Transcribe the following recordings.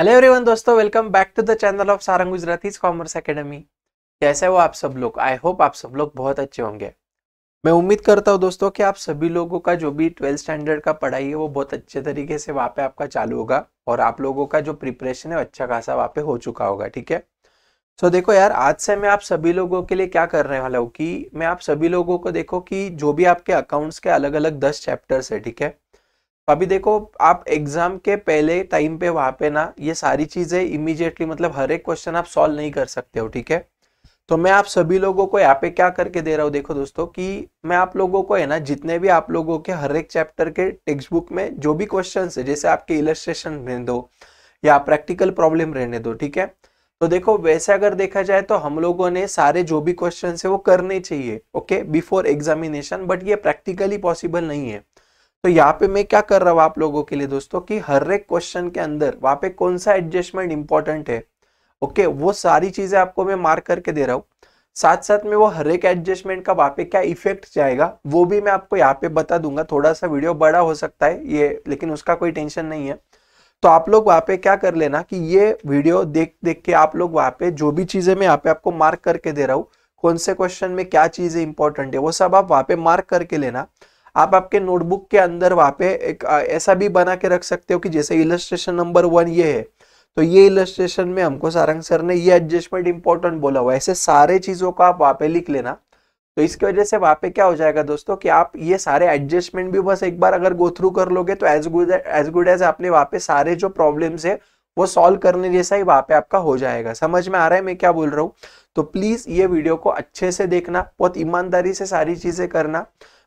Hello everyone दोस्तों welcome back to the channel of Sarang Gujarati commerce academy कैसे हो आप सब लोग आई होप आप सब लोग बहुत अच्छे होंगे मैं उम्मीद करता हूँ दोस्तों कि आप सभी लोगों का जो भी ट्वेल्थ स्टैंडर्ड का पढ़ाई है वो बहुत अच्छे तरीके से वहाँ पे आपका चालू होगा और आप लोगों का जो प्रिपरेशन है अच्छा खासा वहाँ पे हो चुका होगा ठीक है सो so, देखो यार आज से मैं आप सभी लोगों के लिए क्या करने वाला हूँ कि मैं आप सभी लोगों को देखो कि जो भी आपके अकाउंट्स के अलग अलग दस चैप्टर्स है ठीक है अभी देखो आप एग्जाम के पहले टाइम पे वहां पे ना ये सारी चीजें इमीजिएटली मतलब हर एक क्वेश्चन आप सॉल्व नहीं कर सकते हो ठीक है तो मैं आप सभी लोगों को यहाँ पे क्या करके दे रहा हूँ देखो दोस्तों कि मैं आप लोगों को है ना जितने भी आप लोगों के हर एक चैप्टर के टेक्स्ट बुक में जो भी क्वेश्चन है जैसे आपके इलस्ट्रेशन रहने दो या प्रैक्टिकल प्रॉब्लम रहने दो ठीक है तो देखो वैसे अगर देखा जाए तो हम लोगों ने सारे जो भी क्वेश्चन है वो करने चाहिए ओके बिफोर एग्जामिनेशन बट ये प्रैक्टिकली पॉसिबल नहीं है तो यहाँ पे मैं क्या कर रहा हूँ आप लोगों के लिए दोस्तों कि हर एक क्वेश्चन के अंदर वहां पे कौन सा एडजस्टमेंट इंपॉर्टेंट है ओके वो सारी चीजें आपको मैं मार्क करके दे रहा हूँ साथ साथ में वो हर एक एडजस्टमेंट का वहां पे क्या इफेक्ट जाएगा वो भी मैं आपको यहाँ पे बता दूंगा थोड़ा सा वीडियो बड़ा हो सकता है ये लेकिन उसका कोई टेंशन नहीं है तो आप लोग वहां पे क्या कर लेना कि ये वीडियो देख देख के आप लोग वहां पे जो भी चीज़ें मैं यहाँ पे आपको मार्क करके दे रहा हूँ कौन से क्वेश्चन में क्या चीज़ें इंपॉर्टेंट है वो सब आप वहां पे मार्क करके लेना आप आपके नोटबुक के अंदर वहां पे एक ऐसा भी बना के रख सकते हो कि जैसे इलस्ट्रेशन नंबर वन ये है तो ये इलस्ट्रेशन में हमको सारंग सर ने ये एडजस्टमेंट इंपॉर्टेंट बोला हुआ ऐसे सारे चीज़ों को आप वहां पे लिख लेना तो इसकी वजह से वहां पे क्या हो जाएगा दोस्तों कि आप ये सारे एडजस्टमेंट भी बस एक बार अगर गो थ्रू कर लोगे तो as good as good as आपने वहां पे सारे जो प्रॉब्लम्स है वो सॉल्व करने जैसा ही वहां पे आपका हो जाएगा समझ में आ रहा है मैं क्या बोल रहा हूँ तो प्लीज़ ये वीडियो को अच्छे से देखना बहुत ईमानदारी से सारी चीज़ें करना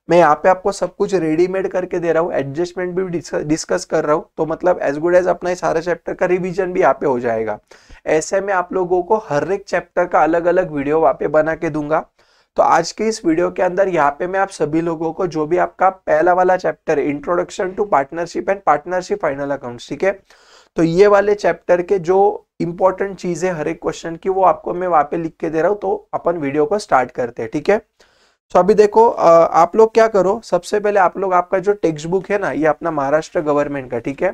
मैं यहाँ पे आपको सब कुछ रेडीमेड करके दे रहा हूँ एडजस्टमेंट भी डिस्कस कर रहा हूँ तो मतलब एज गुड एज अपना सारे चैप्टर का रिविजन भी यहाँ पे हो जाएगा ऐसे में आप लोगों को हर एक चैप्टर का अलग अलग वीडियो वहाँ पे बना के दूंगा तो आज के इस वीडियो के अंदर यहाँ पे मैं आप सभी लोगों को जो भी आपका पहला वाला chapter introduction to partnership and partnership final account ठीक है तो ये वाले चैप्टर के जो इंपॉर्टेंट चीजें हर एक क्वेश्चन की वो आपको मैं वहां पे लिख के दे रहा हूँ तो अपन वीडियो को स्टार्ट करते हैं ठीक है थीके? तो अभी देखो आप लोग क्या करो सबसे पहले आप लोग आपका जो टेक्स्ट बुक है ना ये अपना महाराष्ट्र गवर्नमेंट का ठीक है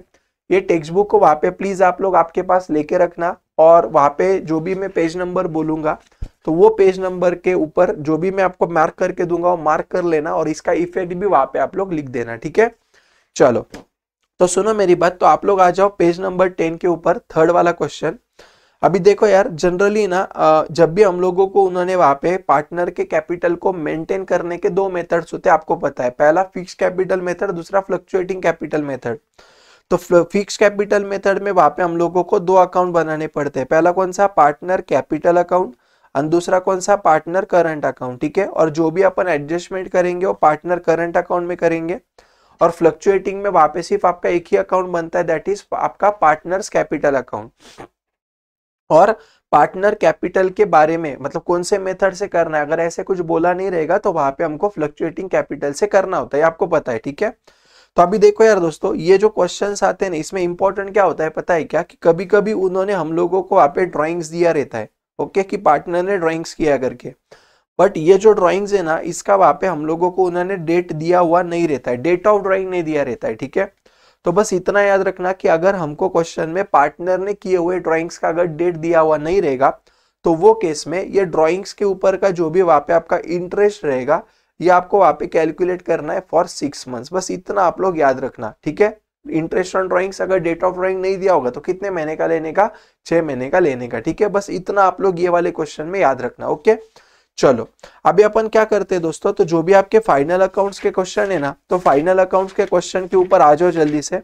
ये टेक्स्ट बुक को वहां पे प्लीज आप लोग आपके पास लेके रखना और वहां पे जो भी मैं पेज नंबर बोलूंगा तो वो पेज नंबर के ऊपर जो भी मैं आपको मार्क करके दूंगा वो मार्क कर लेना और इसका इफेक्ट भी वहां पे आप लोग लिख देना ठीक है चलो तो सुनो मेरी बात तो आप लोग आ जाओ पेज नंबर टेन के ऊपर थर्ड वाला क्वेश्चन अभी देखो यार जनरली ना जब भी हम लोगों को उन्होंने वहां पे पार्टनर के कैपिटल को मेंटेन करने के दो मेथड्स होते हैं आपको पता है पहला फिक्स कैपिटल मेथड दूसरा फ्लक्चुएटिंग कैपिटल मेथड तो फिक्स कैपिटल मेथड में वहां पे हम लोगों को दो अकाउंट बनाने पड़ते हैं पहला कौन सा पार्टनर कैपिटल अकाउंट और दूसरा कौन सा पार्टनर करंट अकाउंट ठीक है और जो भी अपन एडजस्टमेंट करेंगे वो पार्टनर करंट अकाउंट में करेंगे और फ्लक्चुएटिंग में वापस सिर्फ आपका एक ही अकाउंट बनता है दैट इज आपका पार्टनर्स कैपिटल अकाउंट और पार्टनर कैपिटल के बारे में मतलब कौन से मेथड से करना है अगर ऐसे कुछ बोला नहीं रहेगा तो वहां पे हमको फ्लक्चुएटिंग कैपिटल से करना होता है आपको पता है ठीक है तो अभी देखो यार दोस्तों ये जो क्वेश्चन आते हैं ना इसमें इंपॉर्टेंट क्या होता है पता है क्या कि कभी कभी उन्होंने हम लोगों को वहाँ पे ड्रॉइंग्स दिया रहता है ओके कि पार्टनर ने ड्रॉइंग्स किया करके बट ये जो ड्रॉइंग्स है ना इसका वहाँ पे हम लोगों को उन्होंने डेट दिया हुआ नहीं रहता है डेट ऑफ ड्रॉइंग नहीं दिया रहता है ठीक है तो बस इतना याद रखना कि अगर हमको क्वेश्चन में पार्टनर ने किए हुए ड्रॉइंग्स का अगर डेट दिया हुआ नहीं रहेगा तो वो केस में ये ड्रॉइंग्स के ऊपर का जो भी वहां पे आपका इंटरेस्ट रहेगा ये आपको वहां पे कैलकुलेट करना है फॉर सिक्स मंथ्स बस इतना आप लोग याद रखना ठीक है इंटरेस्ट ऑन ड्राइंग्स अगर डेट ऑफ ड्राइंग नहीं दिया होगा तो कितने महीने का लेने का छह महीने का लेने का ठीक है बस इतना आप लोग ये वाले क्वेश्चन में याद रखना ओके चलो अभी अपन क्या करते हैं दोस्तों तो जो भी आपके फाइनल अकाउंट्स के क्वेश्चन है ना तो फाइनल अकाउंट्स के क्वेश्चन के ऊपर आ जाओ जल्दी से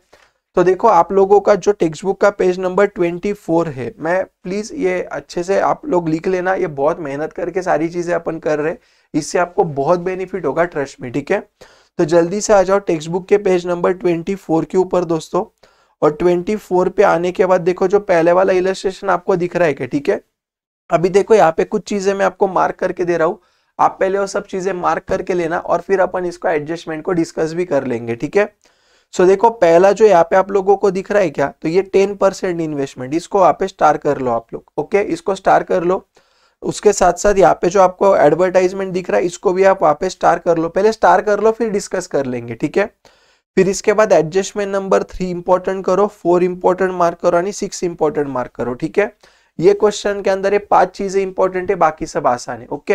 तो देखो आप लोगों का जो टेक्स्ट बुक का पेज नंबर 24 है मैं प्लीज ये अच्छे से आप लोग लिख लेना ये बहुत मेहनत करके सारी चीजें अपन कर रहे हैं इससे आपको बहुत बेनिफिट होगा ट्रस्ट में ठीक है तो जल्दी से आ जाओ टेक्स्ट बुक के पेज नंबर फोर के ऊपर दोस्तों और फोर पे आने के बाद देखो जो पहले वाला इलस्ट्रेशन आपको दिख रहा है ठीक है अभी देखो यहाँ पे कुछ चीजें मैं आपको मार्क करके दे रहा हूँ आप पहले वो सब चीजें मार्क करके लेना और फिर अपन इसको एडजस्टमेंट को डिस्कस भी कर लेंगे ठीक है सो देखो पहला जो यहाँ पे आप लोगों को दिख रहा है क्या तो ये टेन परसेंट इन्वेस्टमेंट इसको आप स्टार कर लो आप लोग ओके इसको स्टार कर लो उसके साथ साथ यहाँ पे जो आपको एडवर्टाइजमेंट दिख रहा है इसको भी आप वहाँ पे स्टार कर लो पहले स्टार कर लो फिर डिस्कस कर लेंगे ठीक है फिर इसके बाद एडजस्टमेंट नंबर थ्री इंपॉर्टेंट करो फोर इंपॉर्टेंट मार्क करो यानी सिक्स इंपॉर्टेंट मार्क करो ठीक है ये क्वेश्चन के अंदर ये पांच चीजें इंपॉर्टेंट है बाकी सब आसान है ओके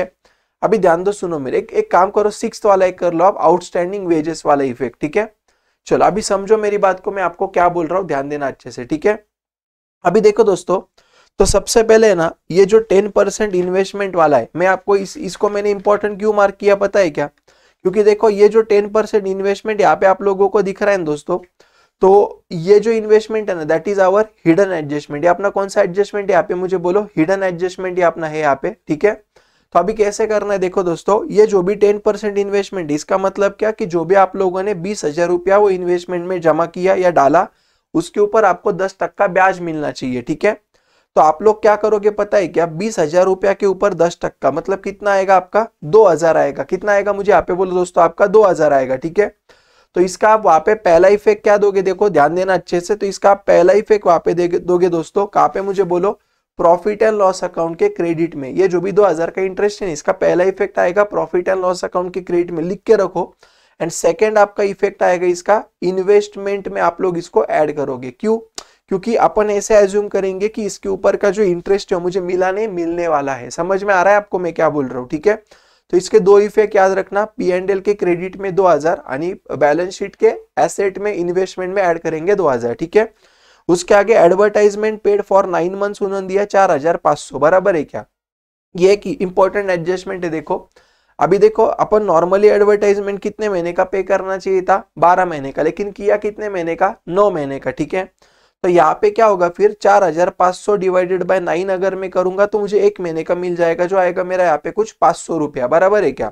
अभी ध्यान दो सुनो मेरे एक, एक काम करो सिक्स वाला एक कर लो आप आउटस्टैंडिंग वेजेस वाला इफेक्ट ठीक है चलो अभी समझो मेरी बात को मैं आपको क्या बोल रहा हूँ ध्यान देना अच्छे से ठीक है अभी देखो दोस्तों तो सबसे पहले है ना ये जो टेन परसेंट इन्वेस्टमेंट वाला है मैं आपको इस इसको मैंने इंपॉर्टेंट क्यों मार्क किया पता है क्या क्योंकि देखो ये जो टेन परसेंट इन्वेस्टमेंट यहाँ पे आप लोगों को दिख रहा है दोस्तों तो ये जो इन्वेस्टमेंट है ना that is our hidden adjustment ये अपना कौन सा एडजस्टमेंट यहाँ पे मुझे बोलो हिडन एडजस्टमेंट ये अपना है यहाँ पे ठीक है तो अभी कैसे करना है देखो दोस्तों ये जो भी टेन परसेंट इन्वेस्टमेंट इसका मतलब क्या कि जो भी आप लोगों ने बीस हजार रुपया वो इन्वेस्टमेंट में जमा किया या डाला उसके ऊपर आपको दस तक का ब्याज मिलना चाहिए ठीक है तो आप लोग क्या करोगे पता है क्या बीस हजार रुपया के ऊपर दस टक्का मतलब कितना आएगा आपका दो हजार आएगा कितना आएगा मुझे यहाँ पे बोलो दोस्तों आपका दो हजार आएगा ठीक है तो इसका आप वहां पे पहला इफेक्ट क्या दोगे देखो ध्यान देना अच्छे से तो इसका आप पहला इफेक्ट वहां पे दोगे दोस्तों कहा पे मुझे बोलो प्रॉफिट एंड लॉस अकाउंट के क्रेडिट में ये जो भी दो हजार का इंटरेस्ट है इसका पहला इफेक्ट आएगा प्रॉफिट एंड लॉस अकाउंट के क्रेडिट में लिख के रखो एंड सेकेंड आपका इफेक्ट आएगा इसका इन्वेस्टमेंट में आप लोग इसको एड करोगे क्यों क्योंकि अपन ऐसे एज्यूम करेंगे कि इसके ऊपर का जो इंटरेस्ट है मुझे मिला नहीं मिलने वाला है समझ में आ रहा है आपको मैं क्या बोल रहा हूँ ठीक है तो इसके दो इफेक्ट याद रखना पी एंड एल के क्रेडिट में 2000 यानी बैलेंस शीट के एसेट में इन्वेस्टमेंट में ऐड करेंगे 2000 ठीक है उसके आगे advertisement paid for nine months उन्होंने दिया 4500 बराबर है क्या ये एक इंपॉर्टेंट एडजस्टमेंट है देखो अभी देखो अपन नॉर्मली एडवर्टाइजमेंट कितने महीने का पे करना चाहिए था बारह महीने का लेकिन किया कितने महीने का नौ महीने का ठीक है तो यहाँ पे क्या होगा फिर चार हजार पांच सौ डिवाइडेड बाय नाइन अगर मैं करूंगा तो मुझे एक महीने का मिल जाएगा जो आएगा मेरा यहाँ पे कुछ पांच सौ रुपया बराबर है क्या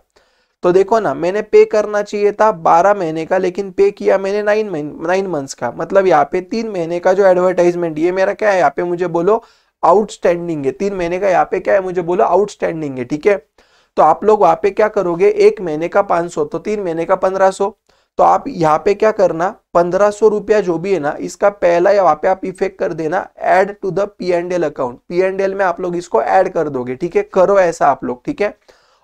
तो देखो ना मैंने पे करना चाहिए था बारह महीने का लेकिन पे किया मैंने नाइन नाइन मंथ्स का मतलब यहाँ पे तीन महीने का जो एडवर्टाइजमेंट ये मेरा क्या है यहाँ पे मुझे बोलो आउटस्टैंडिंग है तीन महीने का यहाँ पे क्या है मुझे बोलो आउटस्टैंडिंग है ठीक है तो आप लोग वहां पे क्या करोगे एक महीने का पांच सौ तो तीन महीने का पंद्रह सौ तो आप यहाँ पे क्या करना पंद्रह सौ रुपया जो भी है ना इसका पहला यहाँ पे आप इफेक्ट कर देना add to the P and L account P and L में आप लोग इसको एड कर दोगे ठीक है करो ऐसा आप लोग ठीक है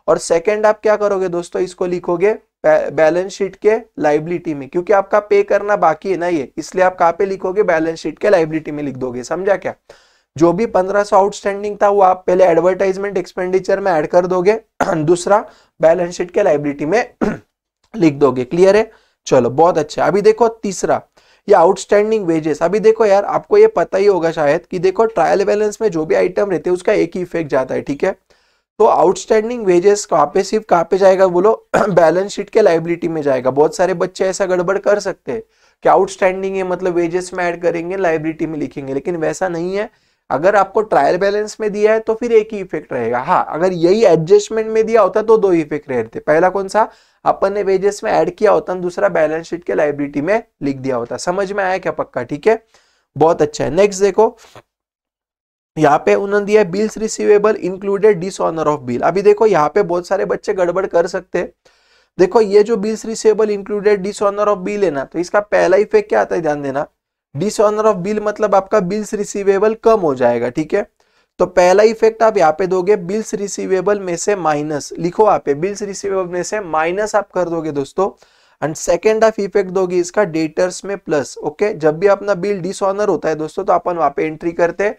और सेकंड आप क्या करोगे दोस्तों इसको लिखोगे बैलेंस शीट के लाइबिलिटी में क्योंकि आपका पे करना बाकी है ना ये इसलिए आप कहा पे लिखोगे बैलेंस शीट के लाइबिलिटी में लिख दोगे समझा क्या जो भी पंद्रह सौ आउटस्टैंडिंग था वो आप पहले एडवर्टाइजमेंट एक्सपेंडिचर में ऐड कर दोगे दूसरा बैलेंस शीट के लाइबिलिटी में लिख दोगे क्लियर है चलो बहुत अच्छा अभी देखो तीसरा या आउटस्टैंडिंग वेजेस अभी देखो यार आपको ये पता ही होगा शायद कि देखो ट्रायल बैलेंस में जो भी आइटम रहते हैं उसका एक ही इफेक्ट जाता है ठीक है तो आउटस्टैंडिंग वेजेस कहाँ पे सिर्फ कहाँ पे जाएगा बोलो बैलेंस शीट के लाइबिलिटी में जाएगा बहुत सारे बच्चे ऐसा गड़बड़ कर सकते हैं कि आउटस्टैंडिंग है मतलब वेजेस में ऐड करेंगे लाइबिलिटी में लिखेंगे लेकिन वैसा नहीं है अगर आपको ट्रायल बैलेंस में दिया है तो फिर एक ही इफेक्ट रहेगा हाँ अगर यही एडजस्टमेंट में दिया होता तो दो इफेक्ट रहते पहला कौन सा अपन ने वेजेस में ऐड किया होता दूसरा बैलेंस शीट के लाइब्रिटी में लिख दिया होता समझ में आया क्या पक्का ठीक है बहुत अच्छा है नेक्स्ट देखो यहाँ पे उन्होंने दिया bills receivable included dishonour of bill अभी देखो यहाँ पे बहुत सारे बच्चे गड़बड़ कर सकते हैं देखो ये जो bills receivable included dishonour of bill है ना तो इसका पहला इफेक्ट क्या आता है ध्यान देना डिसऑनर ऑफ बिल मतलब आपका बिल्स रिसीवेबल कम हो जाएगा ठीक है तो पहला इफेक्ट आप यहाँ पे दोगे बिल्स रिसीवेबल में से माइनस लिखो आप बिल्स रिसीवेबल में से माइनस आप कर दोगे दोस्तों एंड सेकेंड ऑफ इफेक्ट दोगे इसका डेटर्स में प्लस ओके जब भी अपना बिल डिसऑनर होता है दोस्तों तो अपन वहां पे एंट्री करते हैं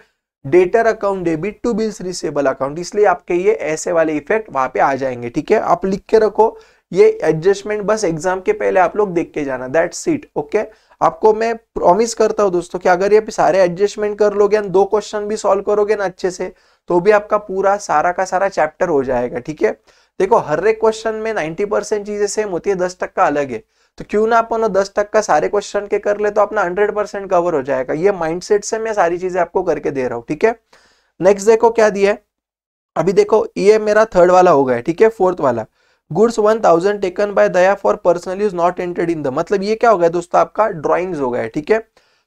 debtor account debit to bills receivable account इसलिए आपके ये ऐसे वाले इफेक्ट वहां पे आ जाएंगे ठीक है आप लिख के रखो ये एडजस्टमेंट बस एग्जाम के पहले आप लोग देख के जाना दैट्स इट ओके आपको मैं प्रॉमिस करता हूं दोस्तों कि अगर ये सारे एडजस्टमेंट कर लोगे दो क्वेश्चन भी सॉल्व करोगे ना अच्छे से तो भी आपका पूरा सारा का सारा चैप्टर हो जाएगा ठीक है देखो हर एक क्वेश्चन में नाइनटी परसेंट चीजें सेम होती है दस टक्का अलग है तो क्यों ना अपन दस टक्का सारे क्वेश्चन के कर ले तो अपना हंड्रेड परसेंट कवर हो जाएगा ये माइंडसेट से मैं सारी चीजें आपको करके दे रहा हूँ ठीक है नेक्स्ट देखो क्या दिया है अभी देखो ये मेरा थर्ड वाला हो गया ठीक है फोर्थ वाला goods 1000 taken by Daya for personal use not entered in the मतलब ये क्या हो गया दोस्तों आपका ड्रॉइंग्स हो गया ठीक है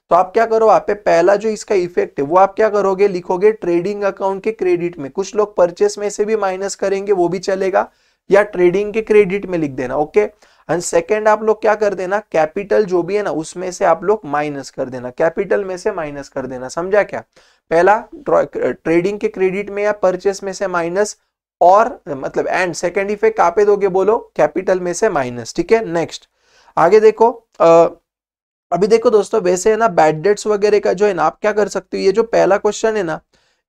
तो आप क्या करो आप पे पहला जो इसका इफेक्ट है वो आप क्या करोगे लिखोगे ट्रेडिंग अकाउंट के क्रेडिट में कुछ लोग परचेस में से भी माइनस करेंगे वो भी चलेगा या ट्रेडिंग के क्रेडिट में लिख देना ओके एंड सेकेंड आप लोग क्या कर देना कैपिटल जो भी है ना उसमें से आप लोग माइनस कर देना कैपिटल में से माइनस कर देना समझा क्या पहला ट्रेडिंग के क्रेडिट में या परचेस में से माइनस और मतलब एंड सेकेंड इफेक्ट कहाँ पे दोगे बोलो कैपिटल में से माइनस ठीक है नेक्स्ट आगे देखो आ, अभी देखो दोस्तों वैसे है ना बैड डेट्स वगैरह का जो है ना आप क्या कर सकते हो ये जो पहला क्वेश्चन है ना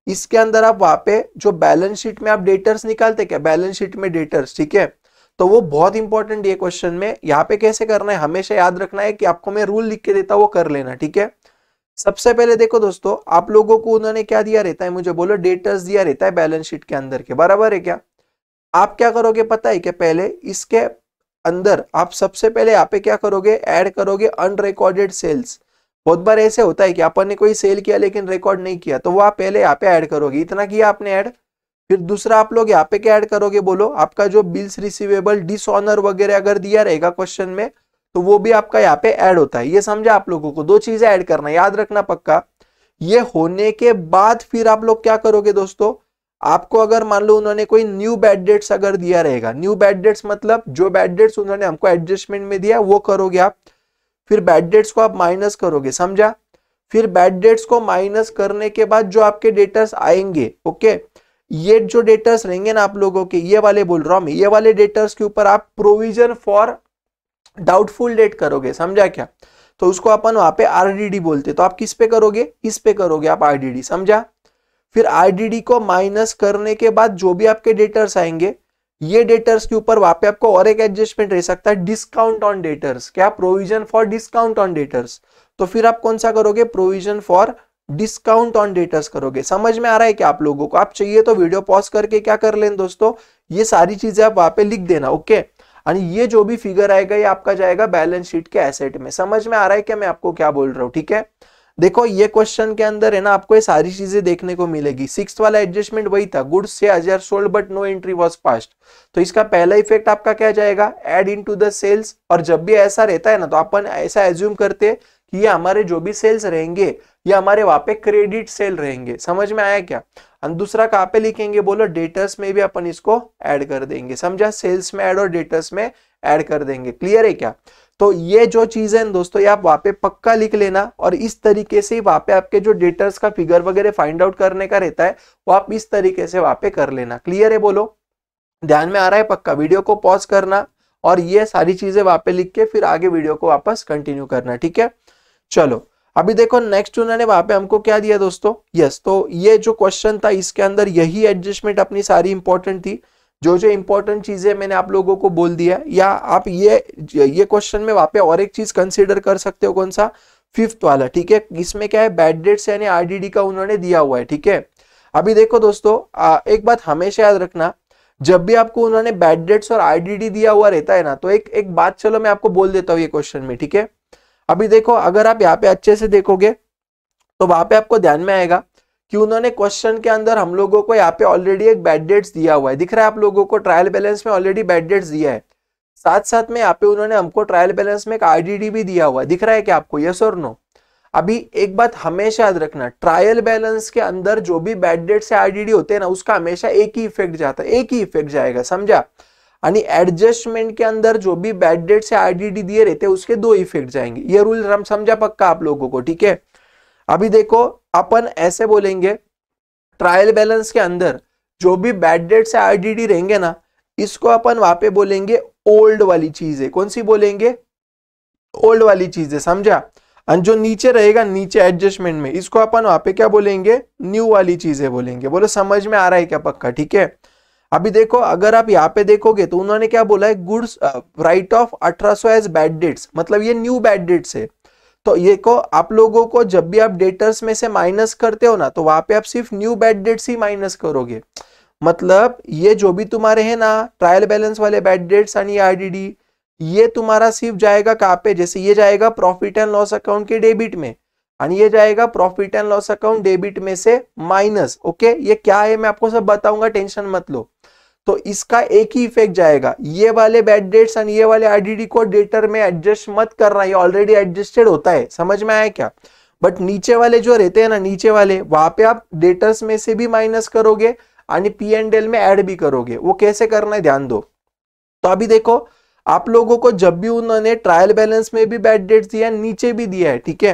इसके अंदर आप वहां पे जो बैलेंस शीट में आप डेटर्स निकालते क्या बैलेंस शीट में डेटर्स ठीक है तो वो बहुत इंपॉर्टेंट ये क्वेश्चन में यहाँ पे कैसे करना है हमेशा याद रखना है कि आपको मैं रूल लिख के देता हूँ वो कर लेना ठीक है सबसे पहले देखो दोस्तों आप लोगों को उन्होंने क्या दिया रहता है मुझे बोलो डेटर्स दिया रहता है बैलेंस शीट के अंदर के बराबर है क्या आप क्या करोगे पता है क्या पहले इसके अंदर आप सबसे पहले यहाँ पे क्या करोगे ऐड करोगे अनरिकॉर्डेड सेल्स बहुत बार ऐसे होता है कि अपन ने कोई सेल किया लेकिन रिकॉर्ड नहीं किया तो वो आप पहले यहाँ पे ऐड करोगे इतना किया आपने ऐड फिर दूसरा आप लोग यहाँ पे क्या ऐड करोगे बोलो आपका जो बिल्स रिसीवेबल डिसऑनर वगैरह अगर दिया रहेगा क्वेश्चन में तो वो भी आपका यहाँ पे ऐड होता है ये समझा आप लोगों को दो चीजें ऐड करना याद रखना पक्का ये होने के बाद फिर आप लोग क्या करोगे दोस्तों आपको अगर मान लो उन्होंने कोई न्यू बैड डेट्स अगर दिया रहेगा न्यू बैड डेट्स मतलब जो बैड डेट्स उन्होंने हमको एडजस्टमेंट में दिया वो करोगे आप फिर बैड डेट्स को आप माइनस करोगे समझा फिर बैड डेट्स को माइनस करने के बाद जो आपके डेटर्स आएंगे ओके ये जो डेटर्स रहेंगे ना आप लोगों के ये वाले बोल रहा हूं मैं ये वाले डेटर्स के ऊपर आप प्रोविजन फॉर डाउटफुल डेट करोगे समझा क्या तो उसको अपन वहां पे आरडीडी बोलते तो आप किस पे करोगे इस पे करोगे आप आरडीडी समझा फिर आरडीडी को माइनस करने के बाद जो भी आपके डेटर्स आएंगे ये डेटर्स के ऊपर वहां पे आपको और एक एडजस्टमेंट रह सकता है डिस्काउंट ऑन डेटर्स क्या provision for discount on debtors तो फिर आप कौन सा करोगे provision for discount on debtors करोगे समझ में आ रहा है क्या आप लोगों को आप चाहिए तो वीडियो पॉज करके क्या कर लें दोस्तों ये सारी चीजें आप वहां पे लिख देना ओके okay? ये जो भी फिगर आएगा ये आपका जाएगा बैलेंस शीट के एसेट में समझ में आ रहा है क्या मैं आपको क्या बोल रहा हूँ ठीक है देखो ये क्वेश्चन के अंदर है ना आपको ये सारी चीजें देखने को मिलेगी सिक्स वाला एडजस्टमेंट वही था गुड्स से हजार sold but no entry was passed तो इसका पहला इफेक्ट आपका क्या जाएगा add into the sales और जब भी ऐसा रहता है ना तो अपन ऐसा एज्यूम करते हैं कि ये हमारे जो भी सेल्स रहेंगे ये हमारे वहां पे क्रेडिट सेल रहेंगे समझ में आया क्या और दूसरा कहाँ पे लिखेंगे बोलो डेटर्स में भी अपन इसको ऐड कर देंगे समझा सेल्स में ऐड और डेटर्स में ऐड कर देंगे क्लियर है क्या तो ये जो चीज है दोस्तों ये आप वहां पे पक्का लिख लेना और इस तरीके से वहां पे आपके जो डेटर्स का फिगर वगैरह फाइंड आउट करने का रहता है वो आप इस तरीके से वहां पे कर लेना क्लियर है बोलो ध्यान में आ रहा है पक्का वीडियो को पॉज करना और ये सारी चीजें वहां पे लिख के फिर आगे वीडियो को वापस कंटिन्यू करना ठीक है चलो अभी देखो नेक्स्ट उन्होंने वहां पे हमको क्या दिया दोस्तों यस yes, तो ये जो क्वेश्चन था इसके अंदर यही एडजस्टमेंट अपनी सारी इंपॉर्टेंट थी जो जो इंपॉर्टेंट चीजें मैंने आप लोगों को बोल दिया या आप ये ये क्वेश्चन में वहां पे और एक चीज कंसिडर कर सकते हो कौन सा फिफ्थ वाला ठीक है इसमें क्या है बैड डेट्स यानी आरडीडी का उन्होंने दिया हुआ है ठीक है अभी देखो दोस्तों आ, एक बात हमेशा याद रखना जब भी आपको उन्होंने बैड डेट्स और आरडीडी दिया हुआ रहता है ना तो एक एक बात चलो मैं आपको बोल देता हूँ ये क्वेश्चन में ठीक है अभी देखो अगर आप यहाँ पे अच्छे से देखोगे तो वहां पे आपको ध्यान में आएगा कि उन्होंने क्वेश्चन के अंदर हम लोगों को यहाँ पे ऑलरेडी एक बैड डेट्स दिया हुआ है दिख रहा है आप लोगों को ट्रायल बैलेंस में ऑलरेडी बैड डेट्स दिया है साथ साथ में यहाँ पे उन्होंने हमको ट्रायल बैलेंस में एक आरडीडी भी दिया हुआ है दिख रहा है क्या आपको यस और नो अभी एक बात हमेशा याद रखना ट्रायल बैलेंस के अंदर जो भी बैड डेट्स से आरडीडी होते हैं ना उसका हमेशा एक ही इफेक्ट जाता है एक ही इफेक्ट जाएगा समझा एडजस्टमेंट के अंदर जो भी बैड डेट से आईडीडी दिए रहते हैं उसके दो इफेक्ट जाएंगे ये रूल हम समझा पक्का आप लोगों को ठीक है अभी देखो अपन ऐसे बोलेंगे ट्रायल बैलेंस के अंदर जो भी बैड डेट से आईडीडी रहेंगे ना इसको अपन वहां पे बोलेंगे ओल्ड वाली चीज है कौन सी बोलेंगे ओल्ड वाली चीज है समझा एंड जो नीचे रहेगा नीचे एडजस्टमेंट में इसको अपन वहां पे क्या बोलेंगे न्यू वाली चीजें बोलेंगे बोलो समझ में आ रहा है क्या पक्का ठीक है अभी देखो अगर आप यहाँ पे देखोगे तो उन्होंने क्या बोला है गुड्स राइट ऑफ अठारह एज बैड डेट्स मतलब ये न्यू बैड डेट्स है तो ये को आप लोगों को जब भी आप डेटर्स में से माइनस करते हो ना तो वहां पे आप सिर्फ न्यू बैड डेट्स ही माइनस करोगे मतलब ये जो भी तुम्हारे है ना ट्रायल बैलेंस वाले बैड डेट्स यानी आरडीडी ये तुम्हारा सिर्फ जाएगा कहाँ पे जैसे ये जाएगा प्रॉफिट एंड लॉस अकाउंट के डेबिट में और ये जाएगा profit and loss account debit में से माइनस ओके ये क्या है मैं आपको सब बताऊंगा टेंशन मत लो तो इसका एक ही इफेक्ट जाएगा ये वाले बैड डेट्स एंड ये वाले आईडीडी को डेटर में एडजस्ट मत करना ये ऑलरेडी एडजस्टेड होता है समझ में आया क्या बट नीचे वाले जो रहते हैं ना नीचे वाले वहां पे आप डेटर्स में से भी माइनस करोगे पी एंड एल में ऐड भी करोगे वो कैसे करना है ध्यान दो तो अभी देखो आप लोगों को जब भी उन्होंने ट्रायल बैलेंस में भी बैड डेट दिया नीचे भी दिया है ठीक है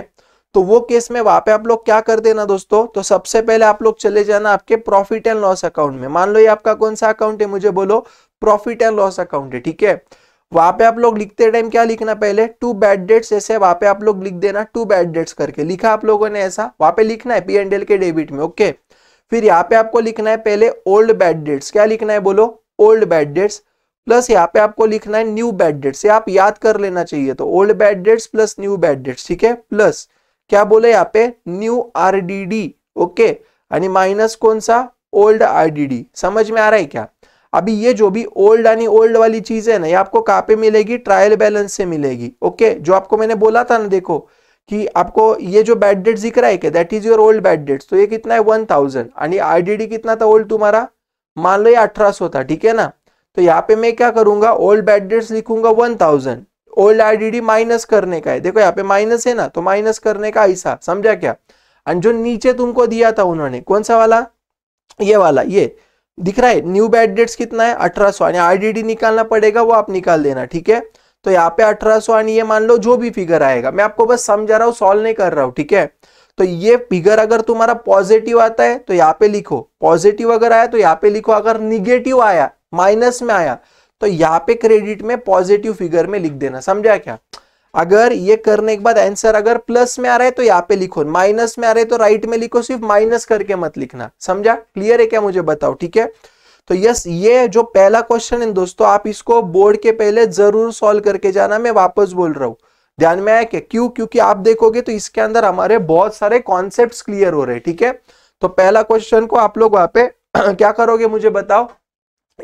तो वो केस में वहां पे आप लोग क्या कर देना दोस्तों तो सबसे पहले आप लोग चले जाना आपके प्रॉफिट एंड लॉस अकाउंट में मान लो ये आपका कौन सा अकाउंट है मुझे बोलो प्रॉफिट एंड लॉस अकाउंट है ठीक है वहां पे आप लोग लिखते टाइम क्या लिखना पहले टू बैड डेट्स ऐसे वहां पे आप लोग लिख देना टू बैड डेट्स करके लिखा आप लोगों ने ऐसा वहां पे लिखना है पी एंड एल के डेबिट में ओके फिर यहाँ पे आपको लिखना है पहले ओल्ड बैड डेट्स क्या लिखना है बोलो ओल्ड बैड डेट्स प्लस यहाँ पे आपको लिखना है न्यू बैड डेट्स ये आप याद कर लेना चाहिए तो old bad debts plus new bad debts ठीक है प्लस क्या बोले यहाँ पे new R D D okay minus कौन सा ओल्ड आरडीडी समझ में आ रहा है क्या अभी ये जो भी ओल्ड यानी ओल्ड वाली चीज है ना ये आपको कहाँ पे मिलेगी ट्रायल बैलेंस से मिलेगी ओके जो आपको मैंने बोला था ना देखो कि आपको ये जो बैड डेट दिख रहा है क्या that is your old bad debt तो ये कितना है वन थाउजेंड आरडीडी कितना था ओल्ड तुम्हारा मान लो ये अठारह था ठीक है ना तो यहाँ पे मैं क्या करूंगा ओल्ड बैड डेट्स लिखूंगा वन थाउजेंड ओल्ड आईडीडी माइनस करने का है देखो यहाँ पे माइनस है ना तो माइनस करने का ऐसा समझा क्या एंड जो नीचे तुमको दिया था उन्होंने कौन सा वाला ये वाला ये दिख रहा है न्यू बैड डेट्स कितना है अठारह सौ आईडीडी निकालना पड़ेगा वो आप निकाल देना ठीक है तो यहाँ पे अठारह सौ ये मान लो जो भी फिगर आएगा मैं आपको बस समझा रहा हूँ सॉल्व नहीं कर रहा हूँ ठीक है तो ये फिगर अगर तुम्हारा पॉजिटिव आता है तो यहाँ पे लिखो पॉजिटिव अगर आया तो यहाँ पे लिखो अगर निगेटिव आया माइनस में आया तो यहाँ पे क्रेडिट में पॉजिटिव फिगर में लिख देना समझा क्या अगर ये करने के बाद आंसर अगर प्लस में आ रहा है तो यहाँ पे लिखो माइनस में आ रहे तो राइट में लिखो सिर्फ माइनस करके मत लिखना समझा क्लियर है क्या मुझे बताओ ठीक है तो यस ये जो पहला क्वेश्चन है दोस्तों आप इसको बोर्ड के पहले जरूर सॉल्व करके जाना मैं वापस बोल रहा हूं ध्यान में आया क्या क्यों क्योंकि आप देखोगे तो इसके अंदर हमारे बहुत सारे कॉन्सेप्ट क्लियर हो रहे हैं ठीक है तो पहला क्वेश्चन को आप लोग वहां पे क्या करोगे मुझे बताओ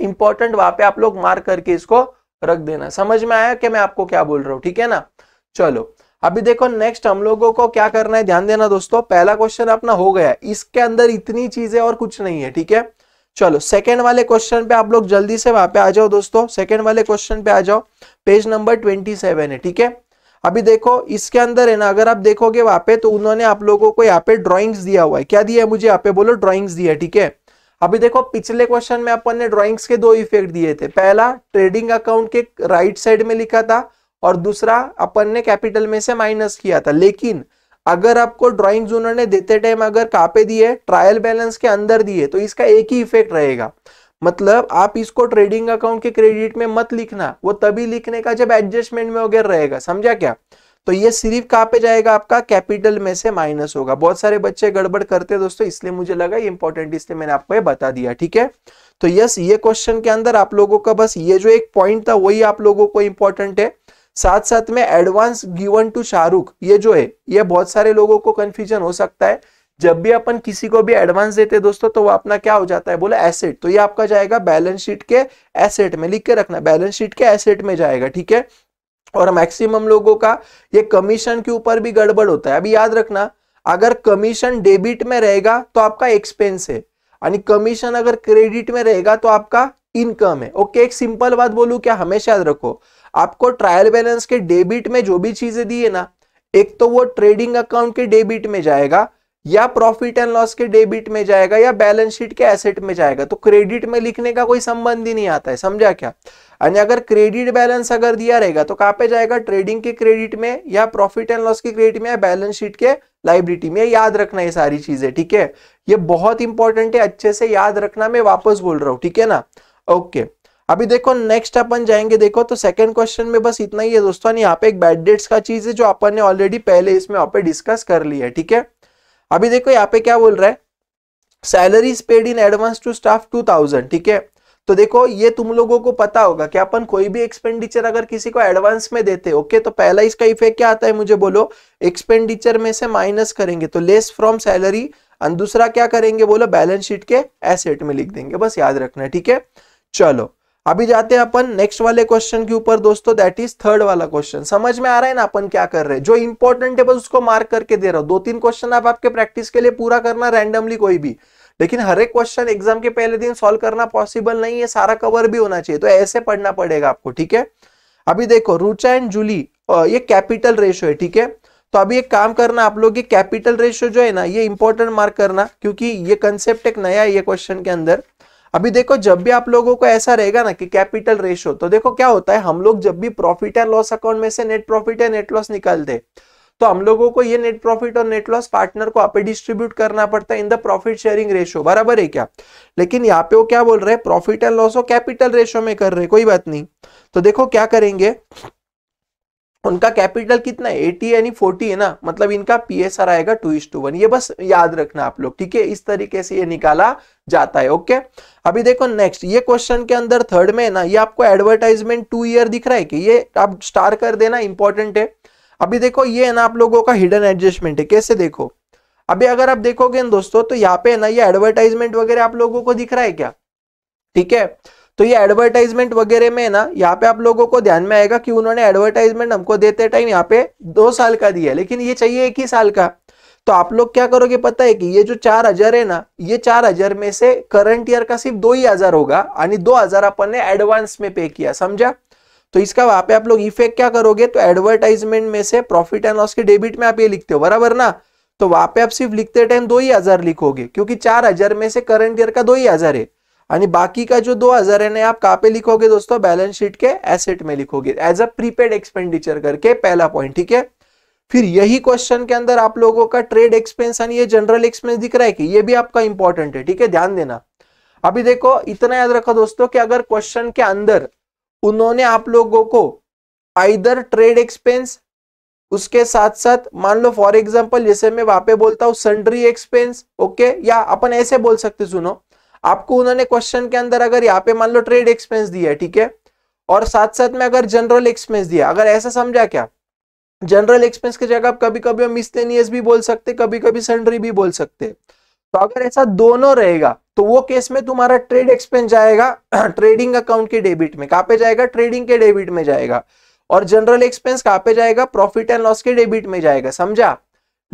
इंपॉर्टेंट वहां पे आप लोग मार्क करके इसको रख देना समझ में आया कि मैं आपको क्या बोल रहा हूं ठीक है ना चलो अभी देखो नेक्स्ट हम लोगों को क्या करना है ध्यान देना दोस्तों पहला क्वेश्चन अपना हो गया इसके अंदर इतनी चीजें और कुछ नहीं है ठीक है चलो सेकंड वाले क्वेश्चन पे आप लोग जल्दी से वहां पे आ जाओ दोस्तों सेकंड वाले क्वेश्चन पे आ जाओ पेज नंबर ट्वेंटी सेवन है ठीक है अभी देखो इसके अंदर है ना अगर आप देखोगे वहां पे तो उन्होंने आप लोगों को यहाँ पे ड्रॉइंग्स दिया हुआ है क्या दिया है मुझे यहाँ पे बोलो ड्रॉइंग्स दिया ठीक है अभी देखो पिछले क्वेश्चन में अपन ने ड्रॉइंग्स के दो इफेक्ट दिए थे पहला ट्रेडिंग अकाउंट के राइट साइड में लिखा था और दूसरा अपन ने कैपिटल में से माइनस किया था लेकिन अगर आपको ड्राइंग्स उन्होंने देते टाइम अगर कापे दिए ट्रायल बैलेंस के अंदर दिए तो इसका एक ही इफेक्ट रहेगा मतलब आप इसको ट्रेडिंग अकाउंट के क्रेडिट में मत लिखना वो तभी लिखने का जब एडजस्टमेंट में वगैरह रहेगा समझा क्या तो ये सिर्फ कहाँ पे जाएगा आपका कैपिटल में से माइनस होगा बहुत सारे बच्चे गड़बड़ करते हैं दोस्तों इसलिए मुझे लगा ये इंपॉर्टेंट इसलिए मैंने आपको ये बता दिया ठीक है तो यस ये क्वेश्चन के अंदर आप लोगों का बस ये जो एक पॉइंट था वही आप लोगों को इंपॉर्टेंट है साथ साथ में एडवांस गिवन टू शाहरुख ये जो है ये बहुत सारे लोगों को कंफ्यूजन हो सकता है जब भी अपन किसी को भी एडवांस देते दोस्तों तो वो अपना क्या हो जाता है बोला एसेट तो ये आपका जाएगा बैलेंस शीट के एसेट में लिख के रखना बैलेंस शीट के एसेट में जाएगा ठीक है और मैक्सिमम लोगों का ये कमीशन के ऊपर भी गड़बड़ होता है अभी याद रखना अगर कमीशन डेबिट में रहेगा तो आपका एक्सपेंस है यानी कमीशन अगर क्रेडिट में रहेगा तो आपका इनकम है ओके एक सिंपल बात बोलू क्या हमेशा याद रखो आपको ट्रायल बैलेंस के डेबिट में जो भी चीजें दी है ना एक तो वो ट्रेडिंग अकाउंट के डेबिट में जाएगा या प्रॉफिट एंड लॉस के डेबिट में जाएगा या बैलेंस शीट के एसेट में जाएगा तो क्रेडिट में लिखने का कोई संबंध ही नहीं आता है समझा क्या यानी अगर क्रेडिट बैलेंस अगर दिया रहेगा तो कहां पे जाएगा ट्रेडिंग के क्रेडिट में या प्रॉफिट एंड लॉस के क्रेडिट में या बैलेंस शीट के लाइब्रिटी में याद रखना ये सारी चीजें ठीक है ये बहुत इंपॉर्टेंट है अच्छे से याद रखना मैं वापस बोल रहा हूँ ठीक है ना ओके अभी देखो नेक्स्ट अपन जाएंगे देखो तो सेकंड क्वेश्चन में बस इतना ही है दोस्तों यहाँ पे एक बैड डेट्स का चीज है जो अपन ने ऑलरेडी पहले इसमें डिस्कस कर लिया है ठीक है अभी देखो यहाँ पे क्या बोल रहा है salaries paid in advance to staff two thousand ठीक है तो देखो ये तुम लोगों को पता होगा कि अपन कोई भी एक्सपेंडिचर अगर किसी को एडवांस में देते ओके तो पहला इसका इफेक्ट क्या आता है मुझे बोलो एक्सपेंडिचर में से माइनस करेंगे तो लेस फ्रॉम सैलरी और दूसरा क्या करेंगे बोलो बैलेंस शीट के एसेट में लिख देंगे बस याद रखना ठीक है चलो अभी जाते हैं अपन नेक्स्ट वाले क्वेश्चन के ऊपर दोस्तों दैट इज थर्ड वाला क्वेश्चन समझ में आ रहा है ना अपन क्या कर रहे हैं जो इंपॉर्टेंट है बस उसको मार्क करके दे रहा हूं दो तीन क्वेश्चन आप आपके प्रैक्टिस के लिए पूरा करना रैंडमली कोई भी लेकिन हर एक क्वेश्चन एग्जाम के पहले दिन सॉल्व करना पॉसिबल नहीं है सारा कवर भी होना चाहिए तो ऐसे पढ़ना पड़ेगा आपको ठीक है अभी देखो रुचा एंड जूली ये कैपिटल रेशो है ठीक है तो अभी एक काम करना आप लोग ये कैपिटल रेशो जो है ना ये इंपॉर्टेंट मार्क करना क्योंकि ये कंसेप्ट एक नया है ये क्वेश्चन के अंदर अभी देखो जब भी आप लोगों को ऐसा रहेगा ना कि कैपिटल रेशियो तो देखो क्या होता है हम लोग जब भी प्रॉफिट एंड लॉस अकाउंट में से नेट प्रॉफिट या नेट लॉस निकालते तो हम लोगों को ये नेट प्रॉफिट और नेट लॉस पार्टनर को आप डिस्ट्रीब्यूट करना पड़ता है in the profit sharing ratio बराबर है क्या लेकिन यहाँ पे वो क्या बोल रहे हैं प्रॉफिट एंड लॉस वो कैपिटल रेशियो में कर रहे कोई बात नहीं तो देखो क्या करेंगे उनका कैपिटल कितना है 80 यानी 40 है ना मतलब इनका पीएसआर आएगा टू इस टू वन ये बस याद रखना आप लोग ठीक है इस तरीके से ये निकाला जाता है ओके अभी देखो नेक्स्ट ये क्वेश्चन के अंदर थर्ड में है ना ये आपको एडवर्टाइजमेंट टू ईयर दिख रहा है कि ये आप स्टार कर देना इंपॉर्टेंट है अभी देखो ये है ना आप लोगों का हिडन एडजस्टमेंट है कैसे देखो अभी अगर आप देखोगे दोस्तों तो यहाँ पे है ना ये एडवर्टाइजमेंट वगैरह आप लोगों को दिख रहा है क्या ठीक है तो ये एडवर्टाइजमेंट वगैरह में ना यहाँ पे आप लोगों को ध्यान में आएगा कि उन्होंने एडवर्टाइजमेंट हमको देते टाइम यहाँ पे दो साल का दिया लेकिन ये चाहिए एक ही साल का तो आप लोग क्या करोगे पता है कि ये जो चार हजार है ना ये चार हजार में से करंट ईयर का सिर्फ दो ही हजार होगा यानी दो हजार अपन ने एडवांस में पे किया समझा तो इसका वहां पे आप लोग इफेक्ट क्या करोगे तो एडवर्टाइजमेंट में से प्रॉफिट एंड लॉस के डेबिट में आप ये लिखते हो बराबर ना तो वहां पे आप सिर्फ लिखते टाइम दो ही हजार लिखोगे क्योंकि चार हजार में से करंट ईयर का दो ही हजार है यानी बाकी का जो दो हजार है आप कहा पे लिखोगे दोस्तों बैलेंस शीट के एसेट में लिखोगे एज अ प्रीपेड एक्सपेंडिचर करके पहला पॉइंट ठीक है फिर यही क्वेश्चन के अंदर आप लोगों का ट्रेड एक्सपेंस यानी ये जनरल एक्सपेंस दिख रहा है कि ये भी आपका इंपॉर्टेंट है ठीक है ध्यान देना अभी देखो इतना याद रखो दोस्तों कि अगर क्वेश्चन के अंदर उन्होंने आप लोगों को आइदर ट्रेड एक्सपेंस उसके साथ साथ मान लो फॉर एग्जाम्पल जैसे मैं वहां पे बोलता हूँ सन्ड्री एक्सपेंस ओके या अपन ऐसे बोल सकते सुनो आपको उन्होंने क्वेश्चन के अंदर अगर यहाँ पे मान लो ट्रेड एक्सपेंस दिया है ठीक है और साथ साथ में अगर जनरल एक्सपेंस दिया अगर ऐसा समझा क्या जनरल एक्सपेंस की जगह आप कभी कभी मिस्टेनियस भी बोल सकते कभी कभी सन्ड्री भी बोल सकते तो अगर ऐसा दोनों रहेगा तो वो केस में तुम्हारा ट्रेड एक्सपेंस जाएगा ट्रेडिंग अकाउंट के डेबिट में कहा पे जाएगा ट्रेडिंग के डेबिट में जाएगा और जनरल एक्सपेंस कहा पे जाएगा प्रॉफिट एंड लॉस के डेबिट में जाएगा समझा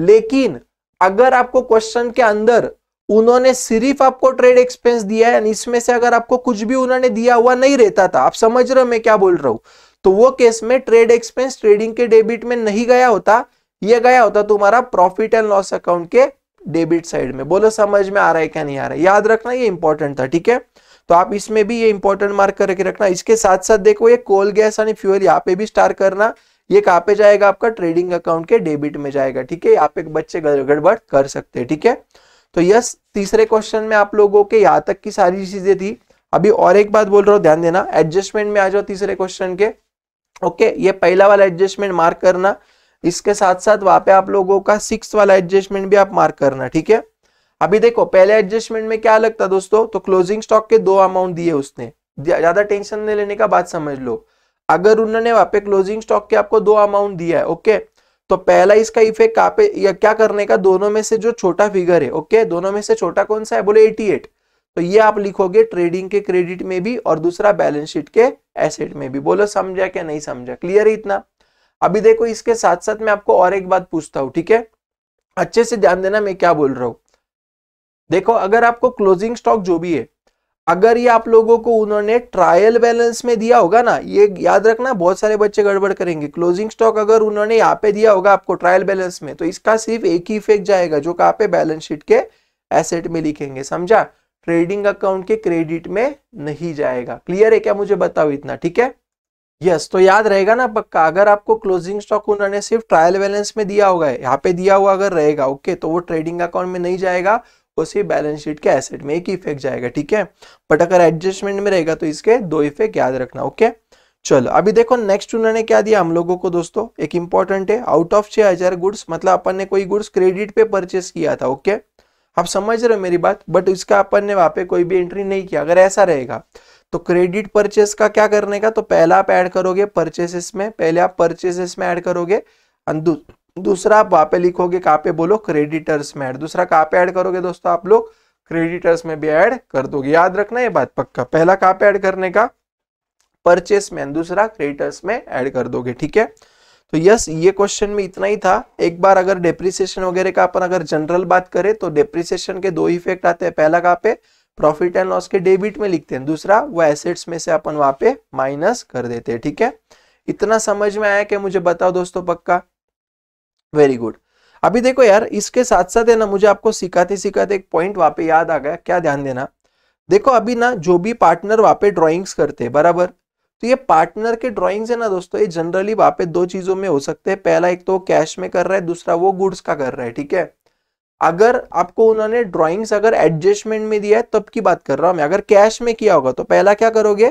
लेकिन अगर आपको क्वेश्चन के अंदर उन्होंने सिर्फ आपको ट्रेड एक्सपेंस दिया है इसमें से अगर आपको कुछ भी उन्होंने दिया हुआ नहीं रहता था आप समझ रहे हो मैं क्या बोल रहा हूं तो वो केस में ट्रेड एक्सपेंस ट्रेडिंग के डेबिट में नहीं गया होता ये गया होता तुम्हारा प्रॉफिट एंड लॉस अकाउंट के डेबिट साइड में बोलो समझ में आ रहा है क्या नहीं आ रहा है याद रखना ये इंपॉर्टेंट था ठीक है तो आप इसमें भी ये इंपॉर्टेंट मार्क करके रखना इसके साथ साथ देखो ये कोल गैस यानी फ्यूल यहाँ पे भी स्टार करना ये कहाँ पे जाएगा आपका ट्रेडिंग अकाउंट के डेबिट में जाएगा ठीक है यहाँ पे बच्चे गड़बड़ कर सकते हैं ठीक है तो यस तीसरे क्वेश्चन में आप लोगों के यहां तक की सारी चीजें थी अभी और एक बात बोल रहा हूं ध्यान देना एडजस्टमेंट में आ जाओ तीसरे क्वेश्चन के ओके ये पहला वाला एडजस्टमेंट मार्क करना इसके साथ साथ वहां पे आप लोगों का सिक्स वाला एडजस्टमेंट भी आप मार्क करना ठीक है अभी देखो पहले एडजस्टमेंट में क्या लगता दोस्तों तो क्लोजिंग स्टॉक के दो अमाउंट दिए उसने ज्यादा टेंशन नहीं लेने का बात समझ लो अगर उन्होंने वहां पे क्लोजिंग स्टॉक के आपको दो अमाउंट दिया है ओके तो पहला इसका इफेक्ट पे या क्या करने का दोनों में से जो छोटा फिगर है ओके दोनों में से छोटा कौन सा है बोले 88 तो ये आप लिखोगे ट्रेडिंग के क्रेडिट में भी और दूसरा बैलेंस शीट के एसेट में भी बोलो समझा क्या नहीं समझा क्लियर है इतना अभी देखो इसके साथ साथ मैं आपको और एक बात पूछता हूँ ठीक है अच्छे से ध्यान देना मैं क्या बोल रहा हूँ देखो अगर आपको क्लोजिंग स्टॉक जो भी है अगर ये आप लोगों को उन्होंने ट्रायल बैलेंस में दिया होगा ना ये याद रखना बहुत सारे बच्चे गड़बड़ करेंगे क्लोजिंग स्टॉक अगर उन्होंने यहाँ पे दिया होगा आपको ट्रायल बैलेंस में तो इसका सिर्फ एक ही इफेक्ट जाएगा जो कहाँ पे बैलेंस शीट के एसेट में लिखेंगे समझा ट्रेडिंग अकाउंट के क्रेडिट में नहीं जाएगा क्लियर है क्या मुझे बताओ इतना ठीक है यस yes, तो याद रहेगा ना पक्का अगर आपको क्लोजिंग स्टॉक उन्होंने सिर्फ ट्रायल बैलेंस में दिया होगा यहाँ पे दिया हुआ अगर रहेगा ओके तो वो ट्रेडिंग अकाउंट में नहीं जाएगा उसी बैलेंस शीट के एसेट में एक ही इफेक्ट जाएगा ठीक है बट अगर एडजस्टमेंट में रहेगा तो इसके दो इफेक्ट याद रखना ओके चलो अभी देखो नेक्स्ट उन्होंने क्या दिया हम लोगों को दोस्तों एक इंपॉर्टेंट है आउट ऑफ छह हजार गुड्स मतलब अपन ने कोई गुड्स क्रेडिट पे परचेस किया था ओके आप समझ रहे हो मेरी बात बट इसका अपन ने वहां पे कोई भी एंट्री नहीं किया अगर ऐसा रहेगा तो क्रेडिट परचेस का क्या करने का तो पहला आप ऐड करोगे परचेसेस में पहले आप परचेसेस में ऐड करोगे दूसरा आप वहां पे लिखोगे कहाँ पे बोलो क्रेडिटर्स में ऐड दूसरा कहाँ पे ऐड करोगे दोस्तों आप लोग क्रेडिटर्स में भी ऐड कर दोगे याद रखना ये बात पक्का पहला कहाँ पे ऐड करने का परचेस में दूसरा क्रेडिटर्स में ऐड कर दोगे ठीक है तो यस ये क्वेश्चन में इतना ही था एक बार अगर डेप्रिसिएशन वगैरह का अपन अगर जनरल बात करें तो डेप्रिसिएशन के दो इफेक्ट आते हैं पहला कहाँ पे प्रॉफिट एंड लॉस के डेबिट में लिखते हैं दूसरा वो एसेट्स में से अपन वहां पे माइनस कर देते हैं ठीक है इतना समझ में आया कि मुझे बताओ दोस्तों पक्का वेरी गुड अभी देखो यार इसके साथ साथ है ना मुझे आपको सिखाते सिखाते एक पॉइंट वहां पे याद आ गया क्या ध्यान देना देखो अभी ना जो भी पार्टनर वहां पे ड्रॉइंग्स करते हैं बराबर तो ये पार्टनर के ड्रॉइंग्स है ना दोस्तों ये जनरली वहां पे दो चीज़ों में हो सकते हैं पहला एक तो कैश में कर रहा है दूसरा वो गुड्स का कर रहा है ठीक है अगर आपको उन्होंने ड्रॉइंग्स अगर एडजस्टमेंट में दिया है तब की बात कर रहा हूं मैं अगर कैश में किया होगा तो पहला क्या करोगे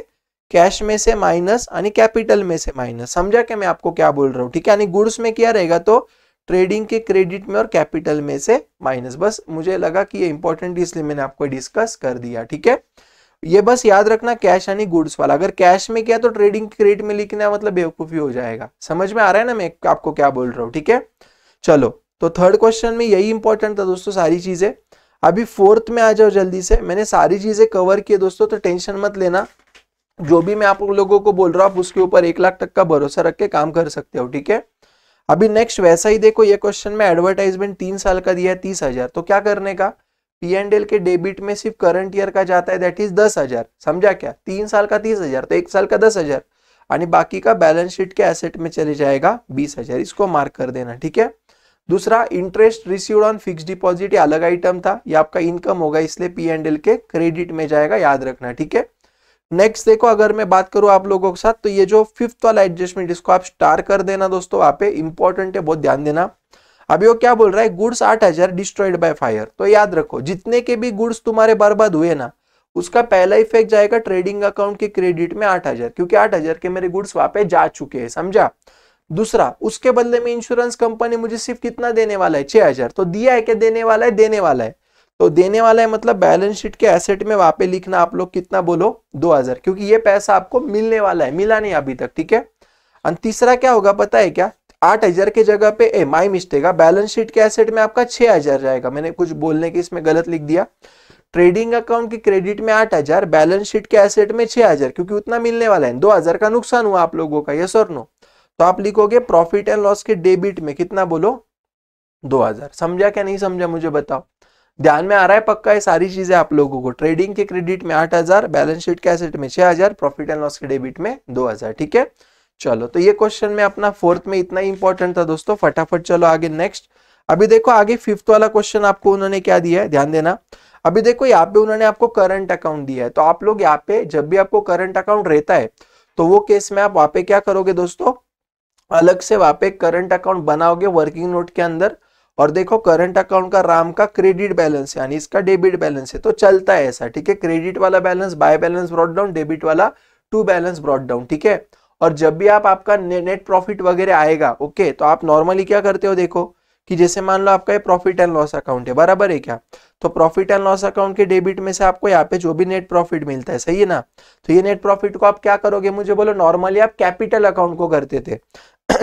कैश में से माइनस यानी कैपिटल में से माइनस समझा क्या मैं आपको क्या बोल रहा हूँ ठीक है यानी गुड्स में क्या रहेगा तो ट्रेडिंग के क्रेडिट में और कैपिटल में से माइनस बस मुझे लगा कि ये इंपॉर्टेंट इसलिए मैंने आपको डिस्कस कर दिया ठीक है ये बस याद रखना कैश यानी गुड्स वाला अगर कैश में किया तो ट्रेडिंग क्रेडिट में लिखना मतलब बेवकूफी हो जाएगा समझ में आ रहा है ना मैं आपको क्या बोल रहा हूँ ठीक है चलो तो थर्ड क्वेश्चन में यही इंपॉर्टेंट था दोस्तों सारी चीजें अभी फोर्थ में आ जाओ जल्दी से मैंने सारी चीजें कवर किए दोस्तों तो टेंशन मत लेना जो भी मैं आप लोगों को बोल रहा हूँ आप उसके ऊपर एक लाख तक का भरोसा रख के काम कर सकते हो ठीक है अभी नेक्स्ट वैसा ही देखो ये क्वेश्चन में एडवर्टाइजमेंट तीन साल का दिया है तीस हजार तो क्या करने का पी एंड एल के डेबिट में सिर्फ करंट ईयर का जाता है दैट इज दस हजार समझा क्या तीन साल का तीस हजार तो एक साल का दस हजार आणि बाकी का बैलेंस शीट के एसेट में चले जाएगा बीस हजार इसको मार्क कर देना ठीक है दूसरा interest received on fix deposit अलग आइटम था ये आपका इनकम होगा इसलिए पी एंड एल के क्रेडिट में जाएगा याद रखना ठीक है नेक्स्ट देखो अगर मैं बात करूं आप लोगों के साथ तो ये जो फिफ्थ वाला एडजस्टमेंट इसको आप स्टार कर देना दोस्तों वहां पे इंपॉर्टेंट है बहुत ध्यान देना अभी वो क्या बोल रहा है गुड्स आठ हजार डिस्ट्रॉयड बाय फायर तो याद रखो जितने के भी गुड्स तुम्हारे बर्बाद हुए ना उसका पहला इफेक्ट जाएगा ट्रेडिंग अकाउंट के क्रेडिट में आठ हजार क्योंकि आठ हजार के मेरे गुड्स वहां पे जा चुके हैं समझा दूसरा उसके बदले में इंश्योरेंस कंपनी मुझे सिर्फ कितना देने वाला है छह हजार तो दिया है क्या देने वाला है देने वाला है तो देने वाला है मतलब बैलेंस शीट के एसेट में वहां पे लिखना आप लोग कितना बोलो 2000 क्योंकि ये पैसा आपको मिलने वाला है मिला नहीं अभी तक ठीक है और तीसरा क्या होगा पता है क्या आठ हजार के जगह पे ए माई हाँ, मिस्टेक बैलेंस शीट के एसेट में आपका छह हजार जाएगा मैंने कुछ बोलने की इसमें गलत लिख दिया ट्रेडिंग अकाउंट के क्रेडिट में आठ हजार बैलेंस शीट के एसेट में छह हजार क्योंकि उतना मिलने वाला है दो हजार का नुकसान हुआ आप लोगों का यस और नो तो आप लिखोगे प्रॉफिट एंड लॉस के डेबिट में कितना बोलो दो हजार समझा क्या नहीं समझा मुझे बताओ ध्यान में आ रहा है पक्का है सारी चीजें आप लोगों को ट्रेडिंग के क्रेडिट में आठ हजार बैलेंस शीट के एसेट में छह हजार प्रॉफिट एंड लॉस के डेबिट में दो हजार ठीक है चलो तो ये क्वेश्चन में अपना फोर्थ में इतना ही इंपॉर्टेंट था दोस्तों फटाफट चलो आगे नेक्स्ट अभी देखो आगे फिफ्थ वाला क्वेश्चन आपको उन्होंने क्या दिया है ध्यान देना अभी देखो यहाँ पे उन्होंने आपको करंट अकाउंट दिया है तो आप लोग यहाँ पे जब भी आपको करंट अकाउंट रहता है तो वो केस में आप वहां पे क्या करोगे दोस्तों अलग से वहां पे करंट अकाउंट बनाओगे वर्किंग नोट के अंदर और देखो करंट अकाउंट का राम का क्रेडिट बैलेंस यानी इसका डेबिट बैलेंस है तो चलता है ऐसा ठीक है क्रेडिट वाला balance by balance brought down debit वाला टू बैलेंस ब्रॉड डाउन ठीक है और जब भी आप आपका नेट प्रॉफिट वगैरह आएगा ओके तो आप नॉर्मली क्या करते हो देखो कि जैसे मान लो आपका ये प्रॉफिट एंड लॉस अकाउंट है बराबर है क्या तो प्रॉफिट एंड लॉस अकाउंट के डेबिट में से आपको यहाँ पे जो भी नेट प्रॉफिट मिलता है सही है ना तो ये नेट प्रॉफिट को आप क्या करोगे मुझे बोलो नॉर्मली आप कैपिटल अकाउंट को करते थे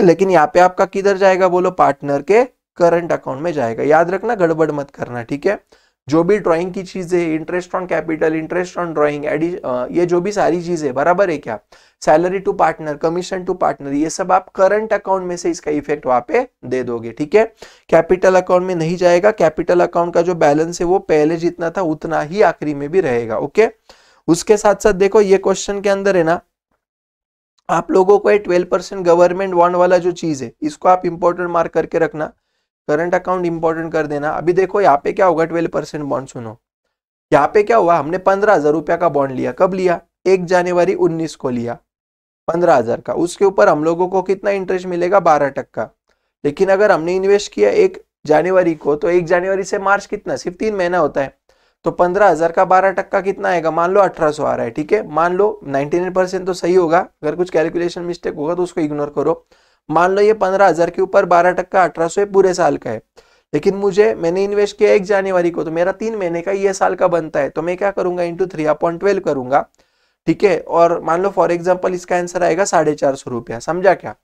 लेकिन यहाँ पे आपका किधर जाएगा बोलो पार्टनर के करंट अकाउंट में जाएगा याद रखना गड़बड़ मत करना ठीक है जो भी ड्राइंग की चीज़ें interest on capital interest on drawing ये जो भी सारी चीज़ें बराबर है क्या salary to partner commission to partner ये सब आप करंट अकाउंट में से इसका इफेक्ट वहां पे दे दोगे ठीक है कैपिटल अकाउंट में नहीं जाएगा कैपिटल अकाउंट का जो बैलेंस है वो पहले जितना था उतना ही आखिरी में भी रहेगा ओके उसके साथ साथ देखो ये क्वेश्चन के अंदर है ना आप लोगों को ट्वेल्व परसेंट गवर्नमेंट वन वाला जो चीज है इसको आप इंपोर्टेंट मार्क करके रखना करंट अकाउंट इंपॉर्टेंट कर देना अभी देखो यहाँ पे क्या होगा ट्वेल्व परसेंट बॉन्ड सुनो यहाँ पे क्या हुआ हमने पंद्रह हजार रुपया का बॉन्ड लिया कब लिया एक जनवरी उन्नीस को लिया पंद्रह हजार का उसके ऊपर हम लोगों को कितना इंटरेस्ट मिलेगा बारह टक्का लेकिन अगर हमने इन्वेस्ट किया एक जनवरी को तो एक जनवरी से मार्च कितना सिर्फ तीन महीना होता है तो पंद्रह हजार का बारह टक्का कितना आएगा मान लो अठारह सौ आ रहा है ठीक है मान लो नाइनटी नाइन परसेंट तो सही होगा अगर कुछ कैलकुलेशन मिस्टेक होगा तो उसको इग्नोर करो मान लो ये पंद्रह हजार के ऊपर बारह टक्का अठारह सौ पूरे साल का है लेकिन मुझे मैंने इन्वेस्ट किया एक जनवरी को तो मेरा तीन महीने का ये साल का बनता है तो मैं क्या करूंगा इंटू थ्री अपॉइंट ट्वेल्व करूंगा ठीक है और मान लो फॉर एग्जाम्पल इसका आंसर आएगा साढ़े चार सौ रुपया समझा क्या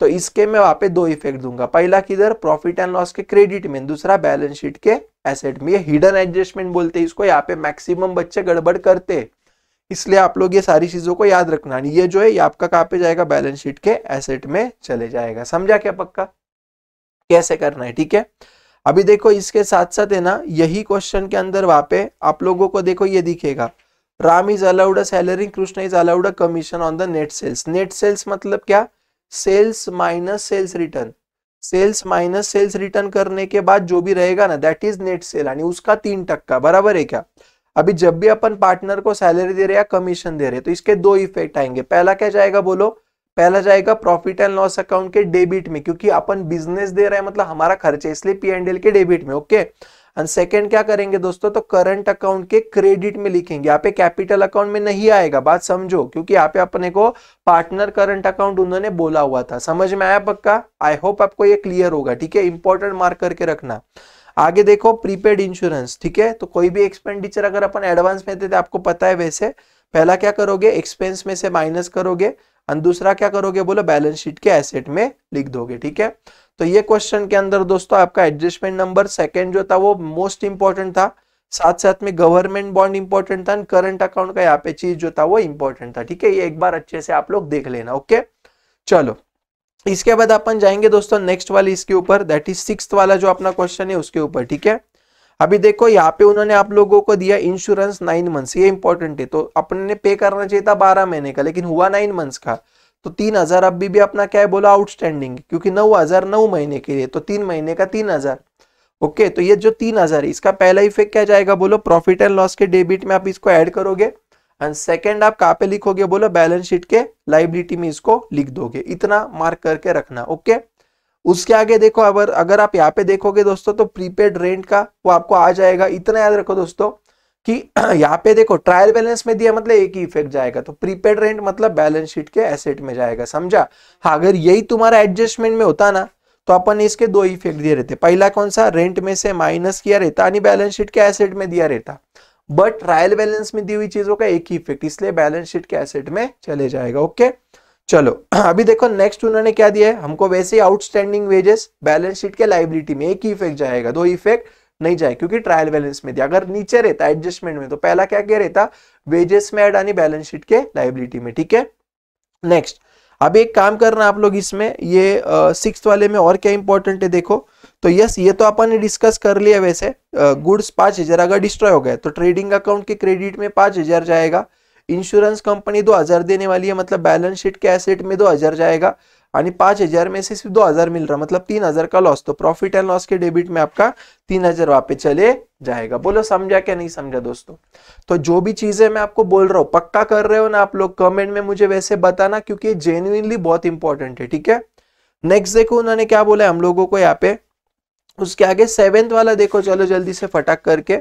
तो इसके मैं वहां पे दो इफेक्ट दूंगा पहला किधर प्रॉफिट एंड लॉस के क्रेडिट में दूसरा बैलेंस शीट के एसेट में ये हिडन एडजस्टमेंट बोलते हैं इसको यहाँ पे मैक्सिमम बच्चे गड़बड़ करते हैं इसलिए आप लोग ये सारी चीज़ों को याद रखना ये जो है ये आपका कहाँ पे जाएगा बैलेंस शीट के एसेट में चले जाएगा समझा क्या पक्का कैसे करना है ठीक है अभी देखो इसके साथ साथ है ना यही क्वेश्चन के अंदर वहां पे आप लोगों को देखो ये दिखेगा Ram is allowed a salary Krishna is allowed a commission on the net sales net sales मतलब क्या sales minus sales return sales minus sales return करने के बाद जो भी रहेगा ना दैट इज नेट सेल यानी उसका तीन टक्का बराबर है क्या अभी जब भी अपन पार्टनर को सैलरी दे रहे या कमीशन दे रहे तो इसके दो इफेक्ट आएंगे पहला क्या जाएगा बोलो पहला जाएगा प्रॉफिट एंड लॉस अकाउंट के डेबिट में क्योंकि अपन बिजनेस दे रहे हैं मतलब हमारा खर्च है इसलिए पी एंड एल के डेबिट में ओके एंड सेकंड क्या करेंगे दोस्तों तो करंट अकाउंट के क्रेडिट में लिखेंगे यहाँ पे कैपिटल अकाउंट में नहीं आएगा बात समझो क्योंकि यहाँ पे अपने को पार्टनर करंट अकाउंट उन्होंने बोला हुआ था समझ में आया पक्का आई होप आपको ये क्लियर होगा ठीक है इंपॉर्टेंट मार्क करके रखना आगे देखो प्रीपेड इंश्योरेंस ठीक है तो कोई भी एक्सपेंडिचर अगर अपन एडवांस में देते आपको पता है वैसे पहला क्या करोगे एक्सपेंस में से माइनस करोगे और दूसरा क्या करोगे बोलो बैलेंस शीट के एसेट में लिख दोगे ठीक है तो ये क्वेश्चन के अंदर दोस्तों आपका एडजस्टमेंट नंबर सेकंड जो था वो मोस्ट इंपॉर्टेंट था साथ साथ में गवर्नमेंट बॉन्ड इंपॉर्टेंट था करंट अकाउंट का यहाँ पे चीज जो था वो इंपॉर्टेंट था ठीक है ये एक बार अच्छे से आप लोग देख लेना ओके चलो इसके बाद अपन जाएंगे दोस्तों नेक्स्ट वाले इसके ऊपर दैट इज सिक्स वाला जो अपना क्वेश्चन है उसके ऊपर ठीक है अभी देखो यहाँ पे उन्होंने आप लोगों को दिया इंश्योरेंस नाइन मंथ्स ये इंपॉर्टेंट है तो अपने ने पे करना चाहिए था बारह महीने का लेकिन हुआ नाइन मंथ्स का तो तीन हजार अभी भी अपना क्या है बोला आउटस्टैंडिंग क्योंकि नौ हजार नौ महीने के लिए तो तीन महीने का तीन हजार ओके तो ये जो तीन हजार इसका पहला इफेक्ट क्या जाएगा बोलो प्रॉफिट एंड लॉस के डेबिट में आप इसको ऐड करोगे एंड सेकेंड आप कहा पे लिखोगे बोलो बैलेंस शीट के लाइबिलिटी में इसको लिख दोगे इतना मार्क करके रखना ओके उसके आगे देखो अगर अगर आप यहाँ पे देखोगे दोस्तों तो प्रीपेड रेंट का वो आपको आ जाएगा इतना याद रखो दोस्तों कि यहाँ पे देखो ट्रायल बैलेंस में दिया मतलब एक ही इफेक्ट जाएगा तो प्रीपेड रेंट मतलब बैलेंस शीट के एसेट में जाएगा समझा हाँ अगर यही तुम्हारा एडजस्टमेंट में होता ना तो अपन इसके दो इफेक्ट दिए रहते पहला कौन सा रेंट में से माइनस किया रहता यानी बैलेंस शीट के एसेट में दिया रहता बट ट्रायल बैलेंस में दी हुई चीजों का एक ही इफेक्ट इसलिए बैलेंस शीट के एसेट में चले जाएगा ओके चलो अभी देखो नेक्स्ट उन्होंने क्या दिया है हमको वैसे ही आउटस्टैंडिंग वेजेस बैलेंस शीट के लाइबिलिटी में एक ही इफेक्ट जाएगा दो इफेक्ट नहीं जाए क्योंकि ट्रायल बैलेंस में दिया अगर नीचे रहता एडजस्टमेंट में तो पहला क्या क्या रहता वेजेस में एड आनी बैलेंस शीट के लाइबिलिटी में ठीक है नेक्स्ट अब एक काम करना आप लोग इसमें ये सिक्स वाले में और क्या इंपॉर्टेंट है देखो तो यस ये तो अपन ने डिस्कस कर लिया वैसे गुड्स पांच हज़ार अगर डिस्ट्रॉय हो गए तो ट्रेडिंग अकाउंट के क्रेडिट में पांच हज़ार जाएगा इंश्योरेंस कंपनी दो हज़ार देने वाली है मतलब बैलेंस शीट के एसेट में दो हज़ार जाएगा यानी पांच हज़ार में से सिर्फ दो हज़ार मिल रहा मतलब तीन हज़ार का लॉस तो प्रॉफिट एंड लॉस के डेबिट में आपका तीन हज़ार वापस चले जाएगा बोलो समझा क्या नहीं समझा दोस्तों तो जो भी चीज़ें मैं आपको बोल रहा हूँ पक्का कर रहे हो ना आप लोग कमेंट में मुझे वैसे बताना क्योंकि जेन्यूनली बहुत इंपॉर्टेंट है ठीक है नेक्स्ट देखो उन्होंने क्या बोला हम लोगों को यहाँ पे उसके आगे सेवेंथ वाला देखो चलो जल्दी से फटाक करके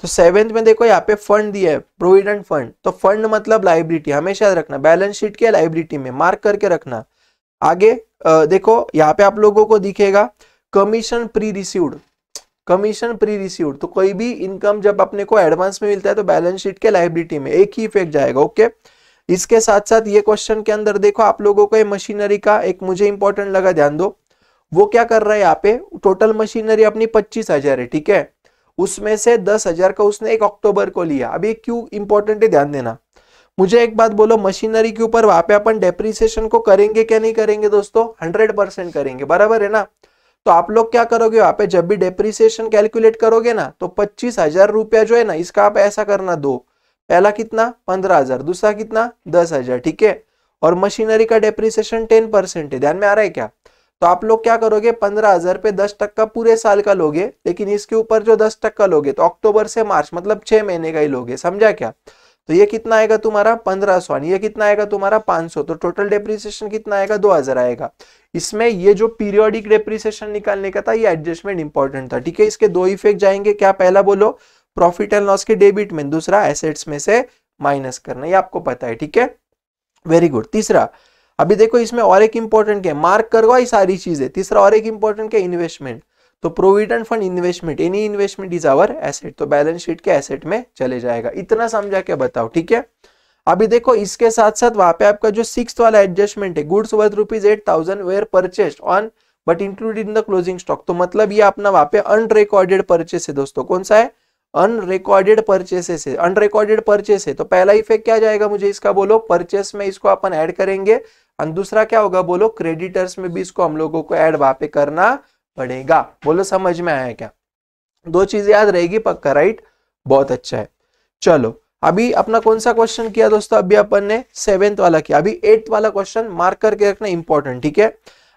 तो सेवेंथ में देखो यहाँ पे फंड दिया है प्रोविडेंट फंड तो फंड मतलब लाइब्रिटी हमेशा याद रखना बैलेंस शीट के लाइब्रिटी में मार्क करके रखना आगे आ, देखो यहाँ पे आप लोगों को दिखेगा commission pre received commission pre received तो कोई भी इनकम जब अपने को एडवांस में मिलता है तो बैलेंस शीट के लाइब्रिटी में एक ही इफेक्ट जाएगा ओके इसके साथ साथ ये क्वेश्चन के अंदर देखो आप लोगों को ये मशीनरी का एक मुझे इंपॉर्टेंट लगा ध्यान दो वो क्या कर रहा है यहाँ पे टोटल मशीनरी अपनी पच्चीस हजार है ठीक है उसमें से दस हजार का उसने एक अक्टूबर को लिया अभी क्यों इंपॉर्टेंट है ध्यान देना मुझे एक बात बोलो मशीनरी के ऊपर वहां पे अपन डेप्रिसिएशन को करेंगे क्या नहीं करेंगे दोस्तों हंड्रेड परसेंट करेंगे बराबर है ना तो आप लोग क्या करोगे वहां पे जब भी डेप्रिसिएशन कैलकुलेट करोगे ना तो पच्चीस हजार रुपया जो है ना इसका आप ऐसा करना दो पहला कितना पंद्रह हजार दूसरा कितना दस हजार ठीक है और मशीनरी का डेप्रिसिएशन टेन परसेंट है ध्यान में आ रहा है क्या तो आप लोग क्या करोगे पंद्रह हजार पे दस टक्का पूरे साल का लोगे लेकिन इसके ऊपर जो दस टक्का लोगे तो अक्टूबर से मार्च मतलब छह महीने का ही लोगे समझा क्या तो ये कितना आएगा तुम्हारा पंद्रह सौ ये कितना आएगा तुम्हारा पांच सौ तो टोटल डेप्रिसिएशन कितना आएगा दो हजार आएगा इसमें ये जो पीरियोडिक डेप्रिसिएशन निकालने का था ये एडजस्टमेंट इंपॉर्टेंट था ठीक है इसके दो इफेक्ट जाएंगे क्या पहला बोलो प्रॉफिट एंड लॉस के डेबिट में दूसरा एसेट्स में से माइनस करना ये आपको पता है ठीक है वेरी गुड तीसरा अभी देखो इसमें और एक इंपॉर्टेंट क्या मार्क करवाई सारी चीजें तीसरा और एक इंपॉर्टेंट क्या इन्वेस्टमेंट तो provident fund investment any investment is our asset तो बैलेंस शीट के एसेट में चले जाएगा इतना समझा के बताओ ठीक है अभी देखो इसके साथ साथ वहां पे आपका जो सिक्स वाला एडजस्टमेंट है goods worth rupees eight thousand were purchase on but include in the closing stock तो मतलब ये अपना वहां पे अनरिकॉर्डेड परचेस है दोस्तों कौन सा है अनरिकॉर्डेड परचेसेस है अनरिकॉर्डेड परचेस है तो पहला इफेक्ट क्या जाएगा मुझे इसका बोलो परचेस में इसको अपन ऐड करेंगे और दूसरा क्या होगा बोलो क्रेडिटर्स में भी इसको हम लोगों को ऐड वहां पे करना पड़ेगा बोलो समझ में आया क्या दो चीज याद रहेगी पक्का राइट बहुत अच्छा है चलो अभी अपना कौन सा क्वेश्चन किया दोस्तों अभी अपन ने सेवेंथ वाला किया अभी एट्थ वाला क्वेश्चन मार्क करके रखना इंपॉर्टेंट ठीक है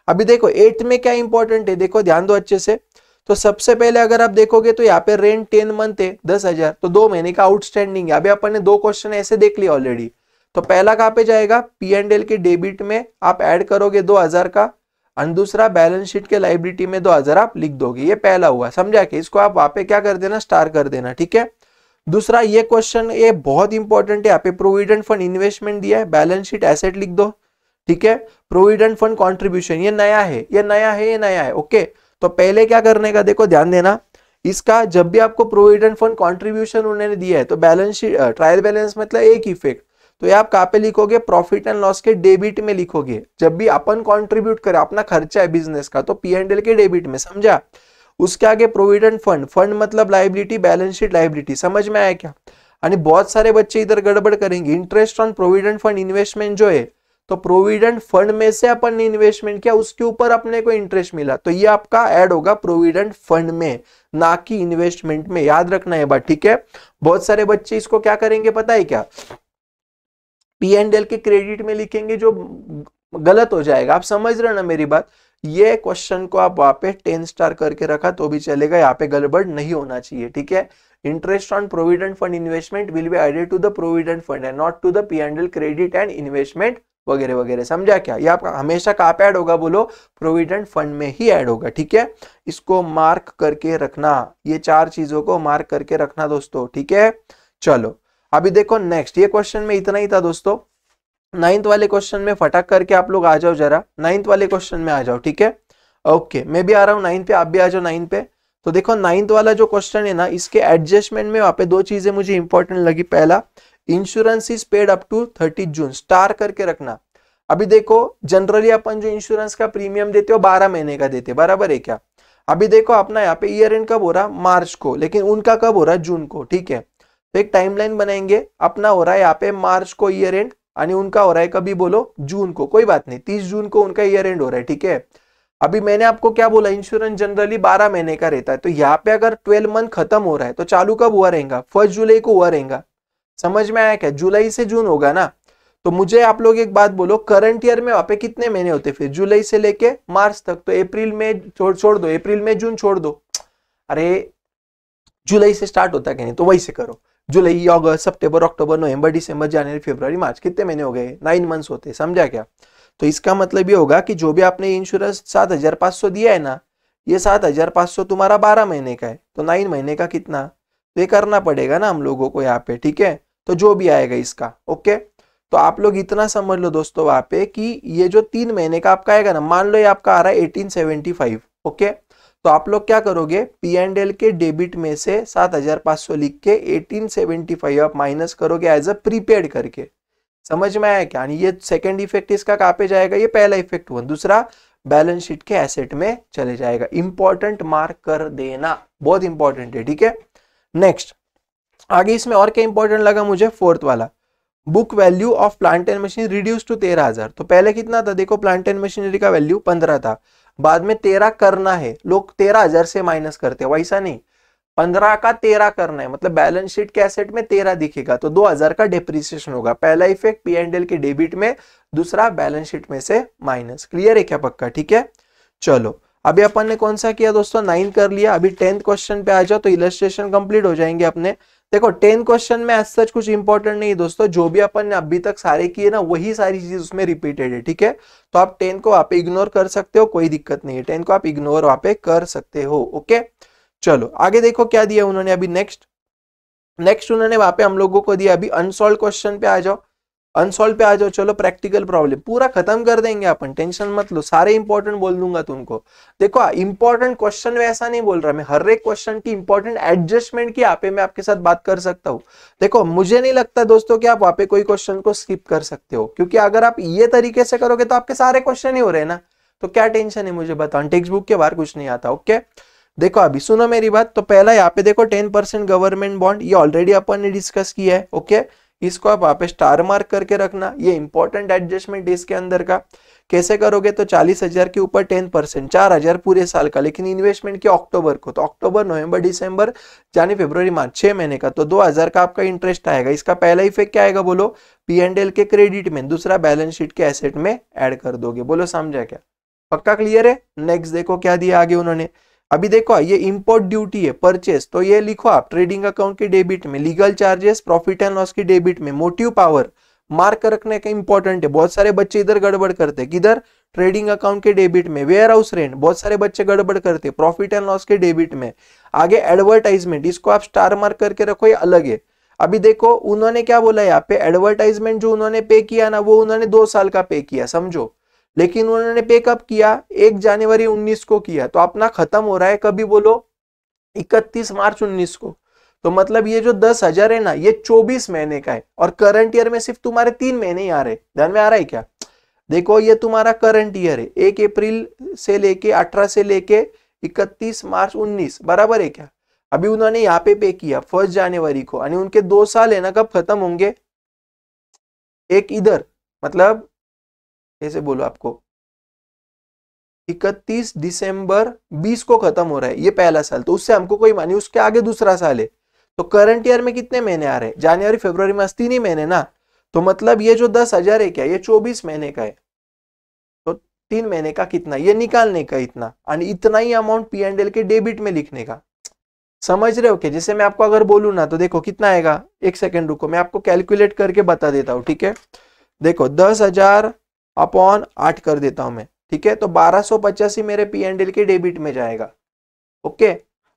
अभी देखो एट्थ में क्या इंपॉर्टेंट है देखो ध्यान दो अच्छे से तो सबसे पहले अगर आप देखोगे तो यहाँ पे रेंट टेन मंथ है दस हजार तो दो महीने का आउटस्टैंडिंग है अभी अपन ने दो क्वेश्चन ऐसे देख लिया ऑलरेडी तो पहला कहां पे जाएगा पी एंड एल के डेबिट में आप ऐड करोगे दो हजार का और दूसरा बैलेंस शीट के लाइब्रिटी में दो हजार आप लिख दोगे ये पहला हुआ समझा के इसको आप वहां पे क्या कर देना स्टार कर देना ठीक है दूसरा ये क्वेश्चन ये बहुत इंपॉर्टेंट है यहाँ पे प्रोविडेंट फंड इन्वेस्टमेंट दिया है बैलेंस शीट एसेट लिख दो ठीक है प्रोविडेंट फंड कॉन्ट्रीब्यूशन ये नया है ये नया है ये नया है ओके तो पहले क्या करने का देखो ध्यान देना इसका जब भी आपको प्रोविडेंट फंड कॉन्ट्रीब्यूशन उन्होंने दिया है तो बैलेंस शीट ट्रायल बैलेंस मतलब एक इफेक्ट तो ये आप कहाँ पे लिखोगे प्रॉफिट एंड लॉस के डेबिट में लिखोगे जब भी अपन कॉन्ट्रीब्यूट करें अपना खर्चा है बिजनेस का तो पी एंड एल के डेबिट में समझा उसके आगे प्रोविडेंट फंड फंड मतलब लाइबिलिटी बैलेंस शीट लाइबिलिटी समझ में आया क्या यानी बहुत सारे बच्चे इधर गड़बड़ करेंगे interest on provident fund investment जो है तो प्रोविडेंट फंड में से अपन ने इन्वेस्टमेंट किया उसके ऊपर अपने को इंटरेस्ट मिला तो ये आपका ऐड होगा प्रोविडेंट फंड में ना कि इन्वेस्टमेंट में याद रखना है बात ठीक है बहुत सारे बच्चे इसको क्या करेंगे पता है क्या पी एंड एल के क्रेडिट में लिखेंगे जो गलत हो जाएगा आप समझ रहे ना मेरी बात ये क्वेश्चन को आप वहां पे टेन स्टार करके रखा तो भी चलेगा यहाँ पे गड़बड़ नहीं होना चाहिए ठीक है interest on provident fund investment will be added to the provident fund and not to the P and L credit and investment वगैरह वगैरह समझा क्या ये आपका हमेशा कहाँ पे ऐड होगा बोलो प्रोविडेंट फंड में ही ऐड होगा ठीक है इसको मार्क करके रखना ये चार चीजों को मार्क करके रखना दोस्तों ठीक है चलो अभी देखो नेक्स्ट ये क्वेश्चन में इतना ही था दोस्तों नाइन्थ वाले क्वेश्चन में फटक करके आप लोग आ जाओ जरा नाइन्थ वाले क्वेश्चन में आ जाओ ठीक है ओके मैं भी आ रहा हूँ नाइन्थ पे आप भी आ जाओ नाइन्थ पे तो देखो नाइन्थ वाला जो क्वेश्चन है ना इसके एडजस्टमेंट में वहाँ पे दो चीजें मुझे इंपॉर्टेंट लगी पहला insurance is paid up to thirty June star करके रखना अभी देखो जनरली अपन जो इंश्योरेंस का प्रीमियम देते हो बारह महीने का देते बराबर है क्या अभी देखो अपना यहाँ पे ईयर एंड कब हो रहा मार्च को लेकिन उनका कब हो रहा जून को ठीक है तो एक टाइमलाइन बनाएंगे अपना हो रहा है यहाँ पे मार्च को ईयर एंड उनका हो रहा है कभी बोलो जून को कोई बात नहीं तीस जून को उनका ईयर एंड हो रहा है ठीक है अभी मैंने आपको क्या बोला इंश्योरेंस जनरली बारह महीने का रहता है तो यहाँ पे अगर ट्वेल्व मंथ खत्म हो रहा है तो चालू कब हुआ रहेगा फर्स्ट जुलाई को हुआ रहेगा समझ में आया क्या जुलाई से जून होगा ना तो मुझे आप लोग एक बात बोलो करंट ईयर में वहां पे कितने महीने होते फिर जुलाई से लेके मार्च तक तो अप्रैल में छोड़ छोड़ दो अप्रैल में जून छोड़ दो अरे जुलाई से स्टार्ट होता क्या नहीं तो वही से करो जुलाई अगस्त सितंबर अक्टूबर नवंबर दिसंबर जनवरी फरवरी मार्च कितने महीने हो गए नाइन मंथ्स होते समझा क्या तो इसका मतलब ये होगा कि जो भी आपने इंश्योरेंस सात हजार पाँच सौ दिया है ना ये सात हजार पाँच सौ तुम्हारा बारह महीने का है तो नाइन महीने का कितना तो ये करना पड़ेगा ना हम लोगों को यहाँ पे ठीक है तो जो भी आएगा इसका ओके तो आप लोग इतना समझ लो दोस्तों वहाँ पे कि ये जो तीन महीने का आपका आएगा ना मान लो ये आपका आ रहा है एटीन सेवेंटी फाइव ओके तो आप लोग क्या करोगे पी एंड एल के डेबिट में से सात हजार पांच सौ लिख के एटीन सेवेंटी फाइव आप माइनस करोगे एज अ प्रीपेड करके समझ में आया क्या ये सेकेंड इफेक्ट इसका कहाँ पे जाएगा ये पहला इफेक्ट हुआ दूसरा बैलेंस शीट के एसेट में चले जाएगा इंपॉर्टेंट मार्क कर देना बहुत इंपॉर्टेंट है ठीक है नेक्स्ट आगे इसमें और क्या इंपॉर्टेंट लगा मुझे फोर्थ वाला book value of plant and machine reduce to तेरह हजार तो पहले कितना था देखो प्लांट एंड मशीनरी का वैल्यू पंद्रह था बाद में तेरह करना है लोग तेरह हजार से माइनस करते हैं वैसा नहीं पंद्रह का तेरह करना है मतलब बैलेंस शीट के एसेट में तेरह दिखेगा तो दो हजार का डिप्रिसिएशन होगा पहला इफेक्ट पी एंड एल के डेबिट में दूसरा बैलेंस शीट में से माइनस क्लियर है क्या पक्का ठीक है चलो अभी अपन ने कौन सा किया दोस्तों नाइन कर लिया अभी टेंथ क्वेश्चन पे आ जाओ तो इलस्ट्रेशन कंप्लीट हो जाएंगे अपने देखो टेन क्वेश्चन में एज सच कुछ इंपॉर्टेंट नहीं है दोस्तों जो भी अपन ने अभी तक सारे किए ना वही सारी चीज उसमें रिपीटेड है ठीक है तो आप टेन को आप इग्नोर कर सकते हो कोई दिक्कत नहीं है टेन को आप इग्नोर वहां पे कर सकते हो ओके चलो आगे देखो क्या दिया उन्होंने अभी नेक्स्ट नेक्स्ट उन्होंने वहां पे हम लोगों को दिया अभी अनसोल्व क्वेश्चन पे आ जाओ अनसोल्व पे आ जाओ चलो प्रैक्टिकल प्रॉब्लम पूरा खत्म कर देंगे अपन टेंशन मत लो सारे इंपॉर्टेंट बोल दूंगा तुमको देखो इंपॉर्टेंट क्वेश्चन में ऐसा नहीं बोल रहा मैं हर एक क्वेश्चन की इंपॉर्टेंट एडजस्टमेंट की आप मैं आपके साथ बात कर सकता हूँ देखो मुझे नहीं लगता दोस्तों की आप वहां कोई क्वेश्चन को स्किप कर सकते हो क्योंकि अगर आप ये तरीके से करोगे तो आपके सारे क्वेश्चन ही हो रहे ना तो क्या टेंशन है मुझे बताओ टेक्स बुक के बाहर कुछ नहीं आता ओके देखो अभी सुनो मेरी बात तो पहला यहाँ पे देखो टेन परसेंट गवर्नमेंट बॉन्ड ये ऑलरेडी अपन ने डिस्कस किया है ओके इसको आप पे स्टार मार्क करके रखना ये इंपॉर्टेंट एडजस्टमेंट इसके अंदर का कैसे करोगे तो चालीस हजार के ऊपर टेन परसेंट चार हजार पूरे साल का लेकिन इन्वेस्टमेंट किया अक्टूबर को तो अक्टूबर नवंबर दिसंबर यानी फेब्रवरी मार्च छह महीने का तो दो हजार का आपका इंटरेस्ट आएगा इसका पहला इफेक्ट क्या आएगा बोलो पी एंड एल के क्रेडिट में दूसरा बैलेंस शीट के एसेट में एड कर दोगे बोलो समझा क्या पक्का क्लियर है नेक्स्ट देखो क्या दिया आगे उन्होंने अभी देखो ये इंपोर्ट ड्यूटी है परचेस तो ये लिखो आप ट्रेडिंग अकाउंट के डेबिट में legal charges profit and loss के डेबिट में मोटिव पावर मार्क रखने का इंपॉर्टेंट है बहुत सारे बच्चे इधर गड़बड़ करते हैं किधर ट्रेडिंग अकाउंट के डेबिट में वेयर हाउस रेंट बहुत सारे बच्चे गड़बड़ करते हैं प्रॉफिट एंड लॉस के डेबिट में आगे एडवर्टाइजमेंट इसको आप स्टार मार्क करके रखो ये अलग है अभी देखो उन्होंने क्या बोला यहाँ पे एडवर्टाइजमेंट जो उन्होंने पे किया ना वो उन्होंने दो साल का पे किया समझो लेकिन उन्होंने पे कब किया एक जनवरी 19 को किया तो अपना खत्म हो रहा है कभी बोलो 31 मार्च 19 को तो मतलब ये जो दस हजार है ना ये चौबीस महीने का है और करंट ईयर में सिर्फ तुम्हारे तीन महीने ही आ रहे ध्यान में आ रहा है क्या देखो ये तुम्हारा करंट ईयर है एक अप्रैल से लेके अठारह से लेके इकतीस मार्च उन्नीस बराबर है क्या अभी उन्होंने यहाँ पे पे किया फर्स्ट जनवरी को यानी उनके दो साल है ना कब खत्म होंगे एक इधर मतलब कैसे बोलो आपको इकतीस दिसंबर 20 को खत्म हो रहा है ये पहला साल तो उससे हमको कोई मानी उसके आगे दूसरा साल है तो करंट ईयर में कितने महीने आ रहे हैं जनवरी फेब्रुवरी मास तीन ही महीने ना तो मतलब ये जो दस हजार है क्या ये चौबीस महीने का है तो तीन महीने का कितना ये निकालने का इतना और इतना ही अमाउंट पी एंड एल के डेबिट में लिखने का समझ रहे हो क्या जैसे मैं आपको अगर बोलू ना तो देखो कितना आएगा एक सेकेंड रुको मैं आपको कैलकुलेट करके बता देता हूँ ठीक है देखो दस हजार अपॉन आठ कर देता हूं मैं ठीक है तो बारह मेरे पी एंड एल के डेबिट में जाएगा ओके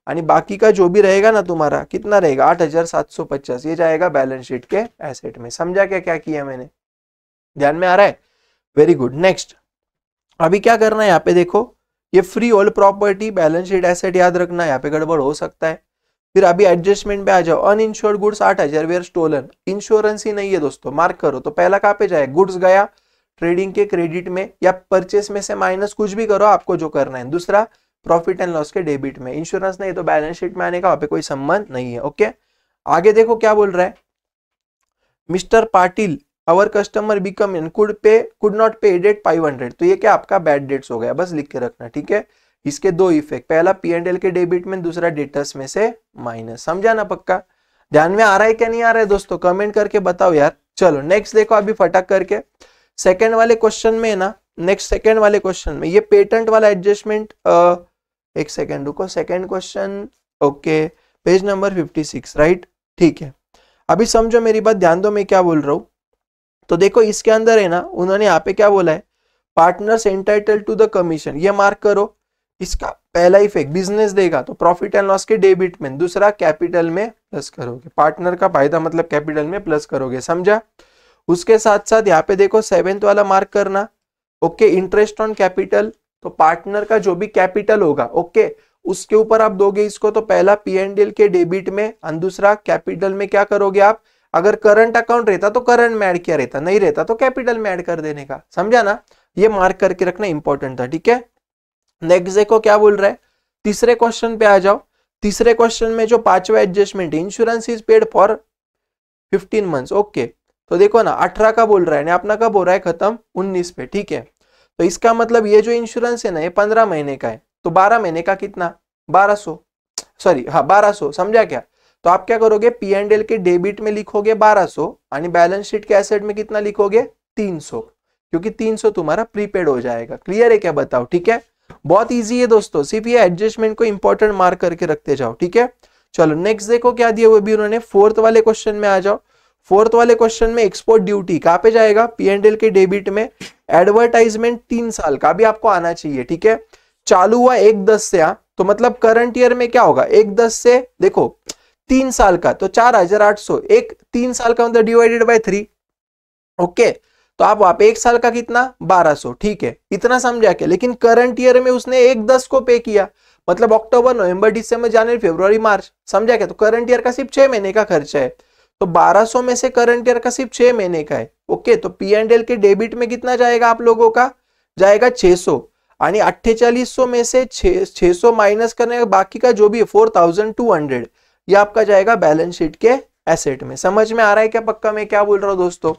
यानी बाकी का जो भी रहेगा ना तुम्हारा कितना रहेगा आठ हजार सात सौ पचास ये जाएगा बैलेंस शीट के एसेट में समझा क्या क्या किया मैंने ध्यान में आ रहा है वेरी गुड नेक्स्ट अभी क्या करना है यहाँ पे देखो ये freehold property balance sheet asset याद रखना यहाँ पे गड़बड़ हो सकता है फिर अभी एडजस्टमेंट पे आ जाओ अन इंश्योर्ड गुड्स आठ हजार वेयर स्टोलन इंश्योरेंस ही नहीं है दोस्तों मार्क करो तो पहला कहाँ पे जाए गुड्स गया ट्रेडिंग के क्रेडिट में या परचेस में से माइनस कुछ भी करो आपको जो करना है दूसरा प्रॉफिट एंड लॉस के डेबिट में इंश्योरेंस नहीं तो बैलेंस शीट में आने का वहां कोई संबंध नहीं है ओके आगे देखो क्या बोल रहा है mister Patil our customer become in could pay could not pay debt five hundred तो ये क्या आपका बैड डेट्स हो गया बस लिख के रखना ठीक है इसके दो इफेक्ट पहला पी एंड एल के डेबिट में दूसरा डेटर्स में से माइनस समझा ना पक्का ध्यान में आ रहा है क्या नहीं आ रहा है दोस्तों कमेंट करके बताओ यार चलो नेक्स्ट देखो अभी फटक करके सेकेंड वाले क्वेश्चन में ना नेक्स्ट सेकेंड वाले क्वेश्चन में ये पेटेंट वाला एडजस्टमेंट एक सेकेंड रुको second question okay page number fifty six right ठीक है अभी समझो मेरी बात ध्यान दो मैं क्या बोल रहा हूँ तो देखो इसके अंदर है ना उन्होंने यहाँ पे क्या बोला है partners entitle to the commission ये मार्क करो इसका पहला इफेक्ट बिजनेस देगा तो प्रॉफिट एंड लॉस के डेबिट में दूसरा कैपिटल में प्लस करोगे पार्टनर का फायदा मतलब कैपिटल में प्लस करोगे समझा उसके साथ साथ यहाँ पे देखो सेवेंथ वाला मार्क करना ओके इंटरेस्ट ऑन कैपिटल तो पार्टनर का जो भी कैपिटल होगा ओके उसके ऊपर आप दोगे इसको तो पहला पी एंड एल के डेबिट में और दूसरा कैपिटल में क्या करोगे आप अगर करंट अकाउंट रहता तो करंट में ऐड किया रहता नहीं रहता तो कैपिटल में ऐड कर देने का समझा ना ये मार्क करके रखना इंपॉर्टेंट था ठीक है नेक्स्ट देखो क्या बोल रहा है तीसरे क्वेश्चन पे आ जाओ तीसरे क्वेश्चन में जो पांचवा adjustment insurance is paid for fifteen months okay तो देखो ना अठारह का बोल रहा है अपना कब हो रहा है खत्म उन्नीस पे ठीक है तो इसका मतलब ये जो इंश्योरेंस है ना ये पंद्रह महीने का है तो बारह महीने का कितना बारह सो सॉरी हाँ बारह सो समझा क्या तो आप क्या करोगे पी एंड एल के डेबिट में लिखोगे बारह यानी बैलेंस शीट के एसेट में कितना लिखोगे तीन सौ क्योंकि तीन सौ तुम्हारा प्रीपेड हो जाएगा क्लियर है क्या बताओ ठीक है बहुत ईजी है दोस्तों सिर्फ ये एडजस्टमेंट को इंपॉर्टेंट मार्क करके रखते जाओ ठीक है चलो नेक्स्ट देखो क्या दिए हुए भी उन्होंने फोर्थ वाले क्वेश्चन में आ जाओ फोर्थ वाले क्वेश्चन में एक्सपोर्ट ड्यूटी कहाँ पे जाएगा पीएनडीएल के डेबिट में एडवर्टाइजमेंट तीन साल का भी आपको आना चाहिए ठीक है चालू हुआ एक दस से यहाँ तो मतलब करंट ईयर में क्या होगा एक दस से देखो तीन साल का तो चार हजार आठ सौ एक तीन साल का मतलब डिवाइडेड बाय थ्री ओके तो आप वहां पे एक साल का कितना बारह सौ ठीक है इतना समझा के लेकिन करंट ईयर में उसने एक दस को पे किया मतलब अक्टूबर नवंबर दिसंबर जनवरी फरवरी मार्च समझा क्या तो करंट ईयर का सिर्फ छह महीने का खर्चा है तो 1200 में से करंट ईयर का सिर्फ छह महीने का है ओके तो पी एंड एल के डेबिट में कितना जाएगा आप लोगों का जाएगा 600 सौ अट्ठेचालीस में से छह सौ माइनस करने का बाकी का जो भी है फोर थाउजेंड टू हंड्रेड ये आपका जाएगा बैलेंस शीट के एसेट में समझ में आ रहा है क्या पक्का मैं क्या बोल रहा हूँ दोस्तों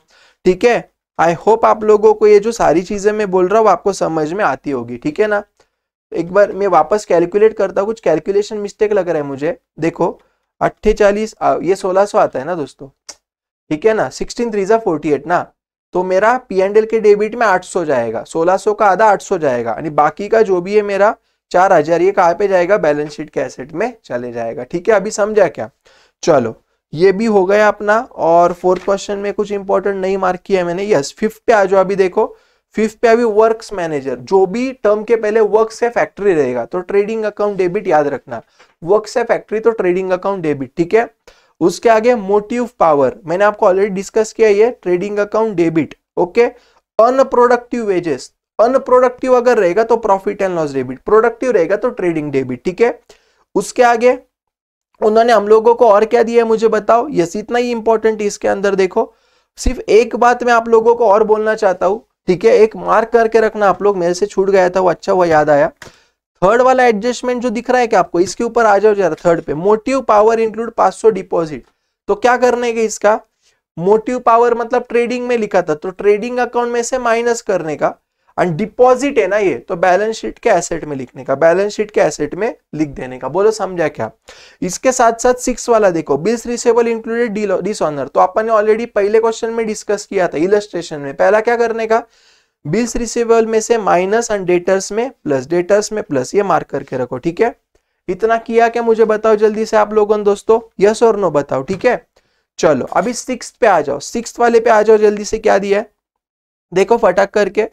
ठीक है आई होप आप लोगों को ये जो सारी चीजें मैं बोल रहा हूँ आपको समझ में आती होगी ठीक है ना एक बार मैं वापस कैलकुलेट करता हूँ कुछ कैलकुलेशन मिस्टेक लग रहा है मुझे देखो अट्ठे चालीस ये सोलह सौ आता है ना दोस्तों ठीक है ना सिक्सटीन थ्री जा फोर्टी एट ना तो मेरा पी एंड एल के डेबिट में आठ सौ जाएगा सोलह सौ का आधा आठ सौ जाएगा यानी बाकी का जो भी है मेरा चार हजार ये कहाँ पे जाएगा बैलेंस शीट के एसेट में चले जाएगा ठीक है अभी समझा क्या चलो ये भी हो गया अपना और फोर्थ क्वेश्चन में कुछ इंपॉर्टेंट नहीं मार्क किया मैंने यस फिफ्थ पे आ जाओ अभी देखो फिफ्थ पे अभी वर्क मैनेजर जो भी टर्म के पहले वर्क से फैक्ट्री रहेगा तो ट्रेडिंग अकाउंट डेबिट याद रखना वर्क से फैक्ट्री तो ट्रेडिंग अकाउंट डेबिट ठीक है उसके आगे मोटिव पावर मैंने आपको ऑलरेडी डिस्कस किया ये trading account debit okay unproductive wages unproductive अगर रहेगा तो profit and loss debit productive रहेगा तो ट्रेडिंग डेबिट ठीक है उसके आगे उन्होंने हम लोगों को और क्या दिया है मुझे बताओ यस इतना ही इंपॉर्टेंट इसके अंदर देखो सिर्फ एक बात मैं आप लोगों को और बोलना चाहता हूं ठीक है एक मार्क करके रखना आप लोग मेरे से छूट गया था वो अच्छा हुआ याद आया थर्ड वाला एडजस्टमेंट जो दिख रहा है कि आपको इसके ऊपर आ जाओ जरा थर्ड पे मोटिव पावर इंक्लूड 500 डिपॉजिट तो क्या करने के इसका मोटिव पावर मतलब ट्रेडिंग में लिखा था तो ट्रेडिंग अकाउंट में से माइनस करने का एंड डिपॉजिट है ना ये तो बैलेंस शीट के एसेट में लिखने का बैलेंस शीट के एसेट में लिख देने का बोलो समझा क्या इसके साथ साथ सिक्स वाला देखो बिल्स रिसेबल इंक्लूडेड डिसऑनर तो आपने ऑलरेडी पहले क्वेश्चन में डिस्कस किया था इलस्ट्रेशन में पहला क्या करने का बिल्स रिसेबल में से माइनस एंड डेटर्स में प्लस डेटर्स में प्लस ये मार्क करके रखो ठीक है इतना किया क्या मुझे बताओ जल्दी से आप लोगों दोस्तों यस और नो बताओ ठीक है चलो अभी सिक्स पे आ जाओ सिक्स वाले पे आ जाओ जल्दी से क्या दिया है देखो फटाक करके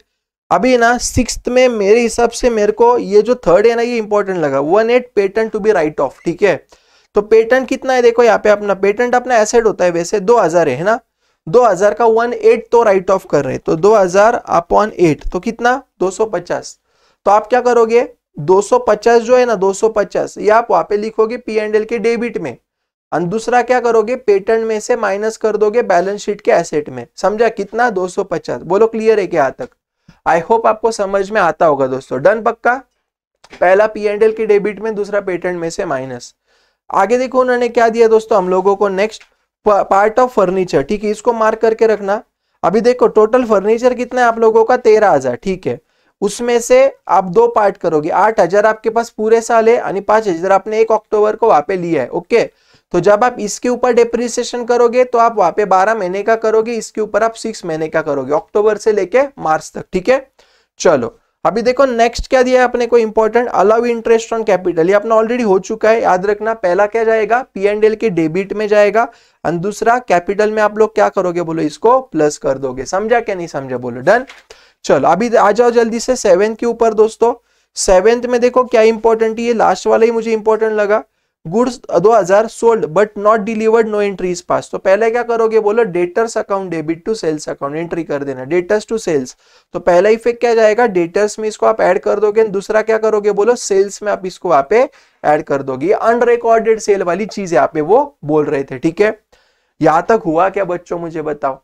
अभी ना सिक्स में मेरे हिसाब से मेरे को ये जो थर्ड है ना ये इंपॉर्टेंट लगा one eight patent to be write off ठीक है तो पेटेंट कितना है देखो यहाँ पे अपना पेटेंट अपना एसेट होता है वैसे दो हजार है ना दो हजार का वन एट तो राइट ऑफ कर रहे हैं तो दो हजार अपॉन एट तो कितना दो सौ पचास तो आप क्या करोगे दो सौ पचास जो है ना दो सौ पचास ये आप वहां पे लिखोगे पी एंड एल के डेबिट में और दूसरा क्या करोगे पेटेंट में से माइनस कर दोगे बैलेंस शीट के एसेट में समझा कितना दो सौ पचास बोलो क्लियर है क्या तक आई होप आपको समझ में आता होगा दोस्तों डन पक्का पहला पी एंड एल की डेबिट में दूसरा पेटेंट में से माइनस आगे देखो उन्होंने क्या दिया दोस्तों हम लोगों को नेक्स्ट पार्ट ऑफ फर्नीचर ठीक है इसको मार्क करके रखना अभी देखो टोटल फर्नीचर कितना है आप लोगों का तेरह हजार ठीक है उसमें से आप दो पार्ट करोगे आठ हजार आपके पास पूरे साल है पांच हजार आपने एक अक्टूबर को वहां पे लिया है ओके तो जब आप इसके ऊपर डेप्रिसिएशन करोगे तो आप वहां पे बारह महीने का करोगे इसके ऊपर आप सिक्स महीने का करोगे अक्टूबर से लेके मार्च तक ठीक है चलो अभी देखो नेक्स्ट क्या दिया है अपने को important allow interest on capital ये अपना ऑलरेडी हो चुका है याद रखना पहला क्या जाएगा पी एंड एल के डेबिट में जाएगा और दूसरा कैपिटल में आप लोग क्या करोगे बोलो इसको प्लस कर दोगे समझा क्या नहीं समझा बोलो डन चलो अभी आ जाओ जल्दी से सेवेंथ के ऊपर दोस्तों सेवेंथ में देखो क्या इंपॉर्टेंट ये लास्ट वाला ही मुझे इंपॉर्टेंट लगा गुड्स 2000 sold but not delivered no entries pass तो पहले क्या करोगे बोलो debtors account debit to sales account entry कर देना डेटर्स टू सेल्स तो पहला इफेक्ट क्या जाएगा डेटर्स में इसको आप ऐड कर दोगे दूसरा क्या करोगे बोलो सेल्स में आप इसको वहां पे ऐड कर दोगे अनरिकॉर्डेड सेल वाली चीज यहाँ पे वो बोल रहे थे ठीक है यहां तक हुआ क्या बच्चों मुझे बताओ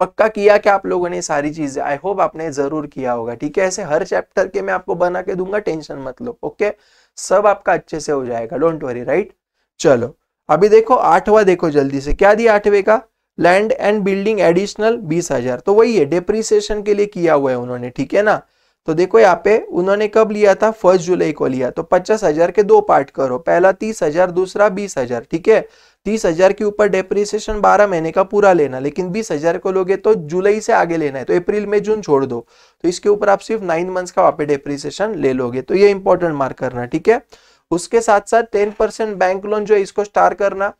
पक्का किया क्या आप लोगों ने सारी चीजें आई होप आपने जरूर किया होगा ठीक है ऐसे हर चैप्टर के मैं आपको बना के दूंगा टेंशन मत लो ओके okay? सब आपका अच्छे से हो जाएगा डोंट वरी राइट चलो अभी देखो आठवा देखो जल्दी से क्या दिया आठवें का लैंड एंड बिल्डिंग एडिशनल बीस हजार तो वही है डेप्रिसिएशन के लिए किया हुआ है उन्होंने ठीक है ना तो देखो यहाँ पे उन्होंने कब लिया था फर्स्ट जुलाई को लिया तो पचास हजार के दो पार्ट करो पहला तीस हजार दूसरा बीस हजार ठीक है तीस हजार के ऊपर डेप्रिसिएशन बारह महीने का पूरा लेना लेकिन बीस हजार को लोगे तो जुलाई से आगे लेना है तो अप्रैल में जून छोड़ दो तो इसके ऊपर आप सिर्फ नाइन मंथ्स का वहां पर डेप्रिसिएशन ले लोगे तो ये इंपॉर्टेंट मार्क करना ठीक है उसके साथ साथ टेन परसेंट बैंक लोन जो है इसको स्टार करना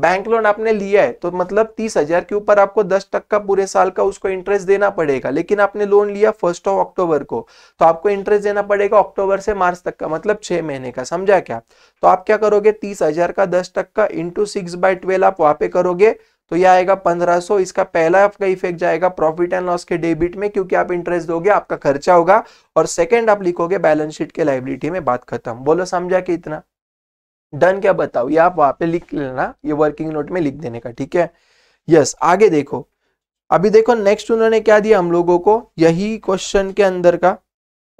बैंक लोन आपने लिया है तो मतलब तीस हजार के ऊपर आपको दस टक्का पूरे साल का उसको इंटरेस्ट देना पड़ेगा लेकिन आपने लोन लिया फर्स्ट ऑफ अक्टूबर को तो आपको इंटरेस्ट देना पड़ेगा अक्टूबर से मार्च तक का मतलब छह महीने का समझा क्या तो आप क्या करोगे तीस हजार का दस टक्का इंटू सिक्स बाय ट्वेल्व आप वहां पे करोगे तो यह आएगा पंद्रह इसका पहला आपका इफेक्ट जाएगा प्रॉफिट एंड लॉस के डेबिट में क्योंकि आप इंटरेस्ट दोगे आपका खर्चा होगा और सेकेंड आप लिखोगे बैलेंस शीट के लाइबिलिटी में बात खत्म बोलो समझा कि इतना डन क्या बताओ ये आप वहां पे लिख लेना ये वर्किंग नोट में लिख देने का ठीक है यस आगे देखो अभी देखो नेक्स्ट उन्होंने क्या दिया हम लोगों को यही क्वेश्चन के अंदर का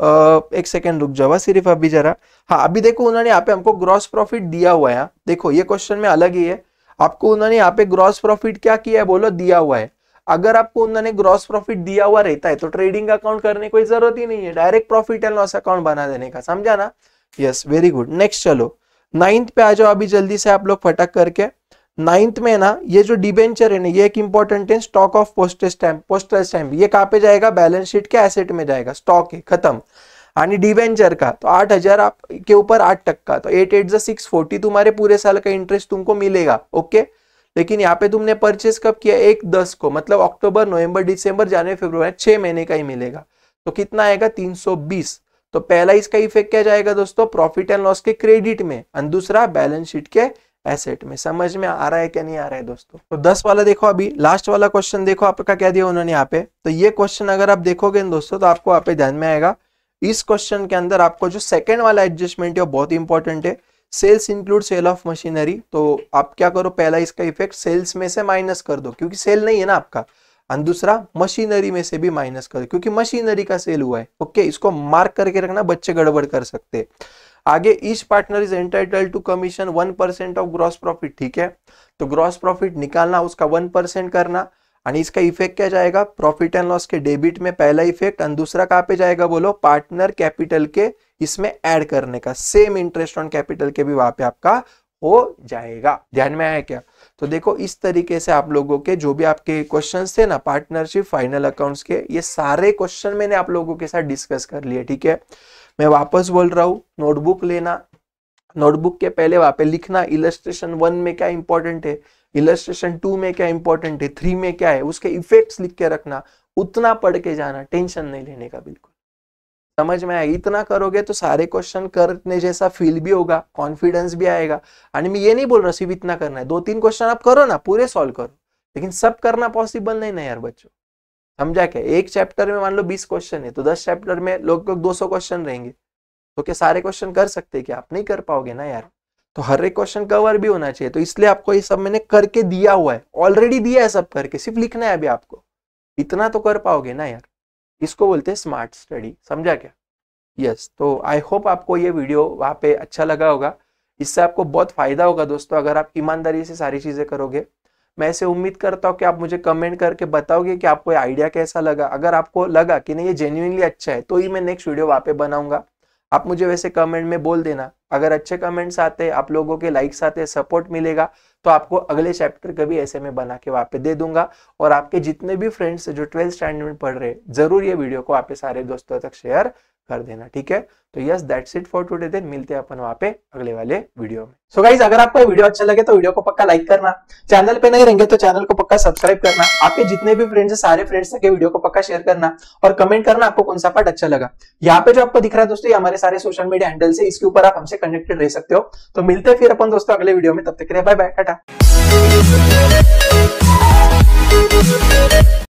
आ, एक सेकेंड रुक जाओ सिर्फ अभी जरा हाँ अभी देखो उन्होंने यहाँ पे हमको ग्रॉस प्रॉफिट दिया हुआ है हाँ। देखो ये क्वेश्चन में अलग ही है आपको उन्होंने यहाँ पे ग्रॉस प्रॉफिट क्या किया है बोलो दिया हुआ है अगर आपको उन्होंने ग्रॉस प्रॉफिट दिया हुआ रहता है तो ट्रेडिंग अकाउंट करने कोई जरूरत ही नहीं है direct profit and loss account बना देने का समझा ना यस वेरी गुड नेक्स्ट चलो नाइन्थ पे आ जाओ अभी जल्दी से आप लोग फटक करके नाइन्थ में ना ये जो डिबेंचर है ना ये एक इंपॉर्टेंट है stock of postage stamp postal stamp ये कहाँ पे जाएगा बैलेंस शीट के एसेट में जाएगा स्टॉक है खत्म यानी डिबेंचर का तो आठ हजार आप के ऊपर आठ टक्का तो एट एट सिक्स फोर्टी तुम्हारे पूरे साल का इंटरेस्ट तुमको मिलेगा ओके लेकिन यहाँ पे तुमने परचेस कब किया एक दस को मतलब अक्टूबर नवंबर दिसंबर जनवरी फरवरी छह महीने का ही मिलेगा तो कितना आएगा तीन सौ बीस तो पहला इसका इफेक्ट क्या जाएगा दोस्तों प्रॉफिट एंड लॉस के क्रेडिट में और दूसरा बैलेंस शीट के एसेट में समझ में आ रहा है क्या नहीं आ रहा है दोस्तों तो दस वाला देखो अभी लास्ट वाला क्वेश्चन देखो आपका क्या दिया उन्होंने यहाँ पे तो ये क्वेश्चन अगर आप देखोगे दोस्तों तो आपको आप ध्यान में आएगा इस क्वेश्चन के अंदर आपको जो सेकंड वाला एडजस्टमेंट है वो बहुत इंपॉर्टेंट है sales include sale of machinery तो आप क्या करो पहला इसका इफेक्ट सेल्स में से माइनस कर दो क्योंकि सेल नहीं है ना आपका और दूसरा मशीनरी में से भी माइनस करो क्योंकि मशीनरी का सेल हुआ है ओके इसको मार्क करके रखना बच्चे गड़बड़ कर सकते आगे each partner is entitle to commission one percent of gross profit ठीक है तो ग्रॉस प्रॉफिट निकालना उसका वन परसेंट करना और इसका इफेक्ट क्या जाएगा प्रॉफिट एंड लॉस के डेबिट में पहला इफेक्ट और दूसरा कहाँ पे जाएगा बोलो पार्टनर कैपिटल के इसमें ऐड करने का सेम इंटरेस्ट ऑन कैपिटल के भी वहां पे आपका हो जाएगा ध्यान में आया क्या तो देखो इस तरीके से आप लोगों के जो भी आपके क्वेश्चन थे ना पार्टनरशिप फाइनल अकाउंट्स के ये सारे क्वेश्चन मैंने आप लोगों के साथ डिस्कस कर लिए ठीक है मैं वापस बोल रहा हूँ नोटबुक लेना नोटबुक के पहले वहां पे लिखना इलस्ट्रेशन वन में क्या इंपॉर्टेंट है इलस्ट्रेशन टू में क्या इंपॉर्टेंट है थ्री में क्या है उसके इफेक्ट्स लिख के रखना उतना पढ़ के जाना टेंशन नहीं लेने का बिल्कुल समझ में आएगा इतना करोगे तो सारे क्वेश्चन करने जैसा फील भी होगा कॉन्फिडेंस भी आएगा और मैं ये नहीं बोल रहा सिर्फ इतना करना है दो तीन क्वेश्चन आप करो ना पूरे सॉल्व करो लेकिन सब करना पॉसिबल नहीं ना यार बच्चों समझा क्या एक चैप्टर में मान लो बीस क्वेश्चन है तो दस चैप्टर में लोग लोग दो सौ क्वेश्चन रहेंगे तो क्या सारे क्वेश्चन कर सकते हैं क्या आप नहीं कर पाओगे ना यार तो हर एक क्वेश्चन कवर भी होना चाहिए तो इसलिए आपको ये सब मैंने करके दिया हुआ है ऑलरेडी दिया है सब करके सिर्फ लिखना है अभी आपको इतना तो कर पाओगे ना यार इसको बोलते हैं स्मार्ट स्टडी समझा क्या यस yes, तो आई होप आपको ये वीडियो वहाँ पे अच्छा लगा होगा इससे आपको बहुत फ़ायदा होगा दोस्तों अगर आप ईमानदारी से सारी चीज़ें करोगे मैं ऐसे उम्मीद करता हूँ कि आप मुझे कमेंट करके बताओगे कि आपको आइडिया कैसा लगा अगर आपको लगा कि नहीं ये जेन्यूनली अच्छा है तो ही मैं नेक्स्ट वीडियो वहाँ पे बनाऊंगा आप मुझे वैसे कमेंट में बोल देना अगर अच्छे कमेंट्स आते आप लोगों के लाइक्स आते सपोर्ट मिलेगा तो आपको अगले चैप्टर कभी ऐसे में बना के वहाँ पे दे दूंगा और आपके जितने भी फ्रेंड्स जो ट्वेल्थ स्टैंडर्ड में पढ़ रहे जरूर ये वीडियो को आपके सारे दोस्तों तक शेयर कर देना ठीक है तो yes that's it for today then मिलते हैं अपन वहां पे अगले वाले वीडियो में सो so गाइज अगर आपको वीडियो अच्छा लगे तो वीडियो को पक्का लाइक करना चैनल पे नहीं रहेंगे तो चैनल को पक्का सब्सक्राइब करना आपके जितने भी फ्रेंड्स है सारे फ्रेंड्स तक वीडियो को पक्का शेयर करना और कमेंट करना आपको कौन सा पार्ट अच्छा लगा यहाँ पे जो आपको दिख रहा है दोस्तों हमारे सारे सोशल मीडिया हैंडल से इसके ऊपर आप हमसे कनेक्टेड रह सकते हो तो मिलते हैं फिर अपन दोस्तों अगले वीडियो में तब तक के लिए बाय बाय टाटा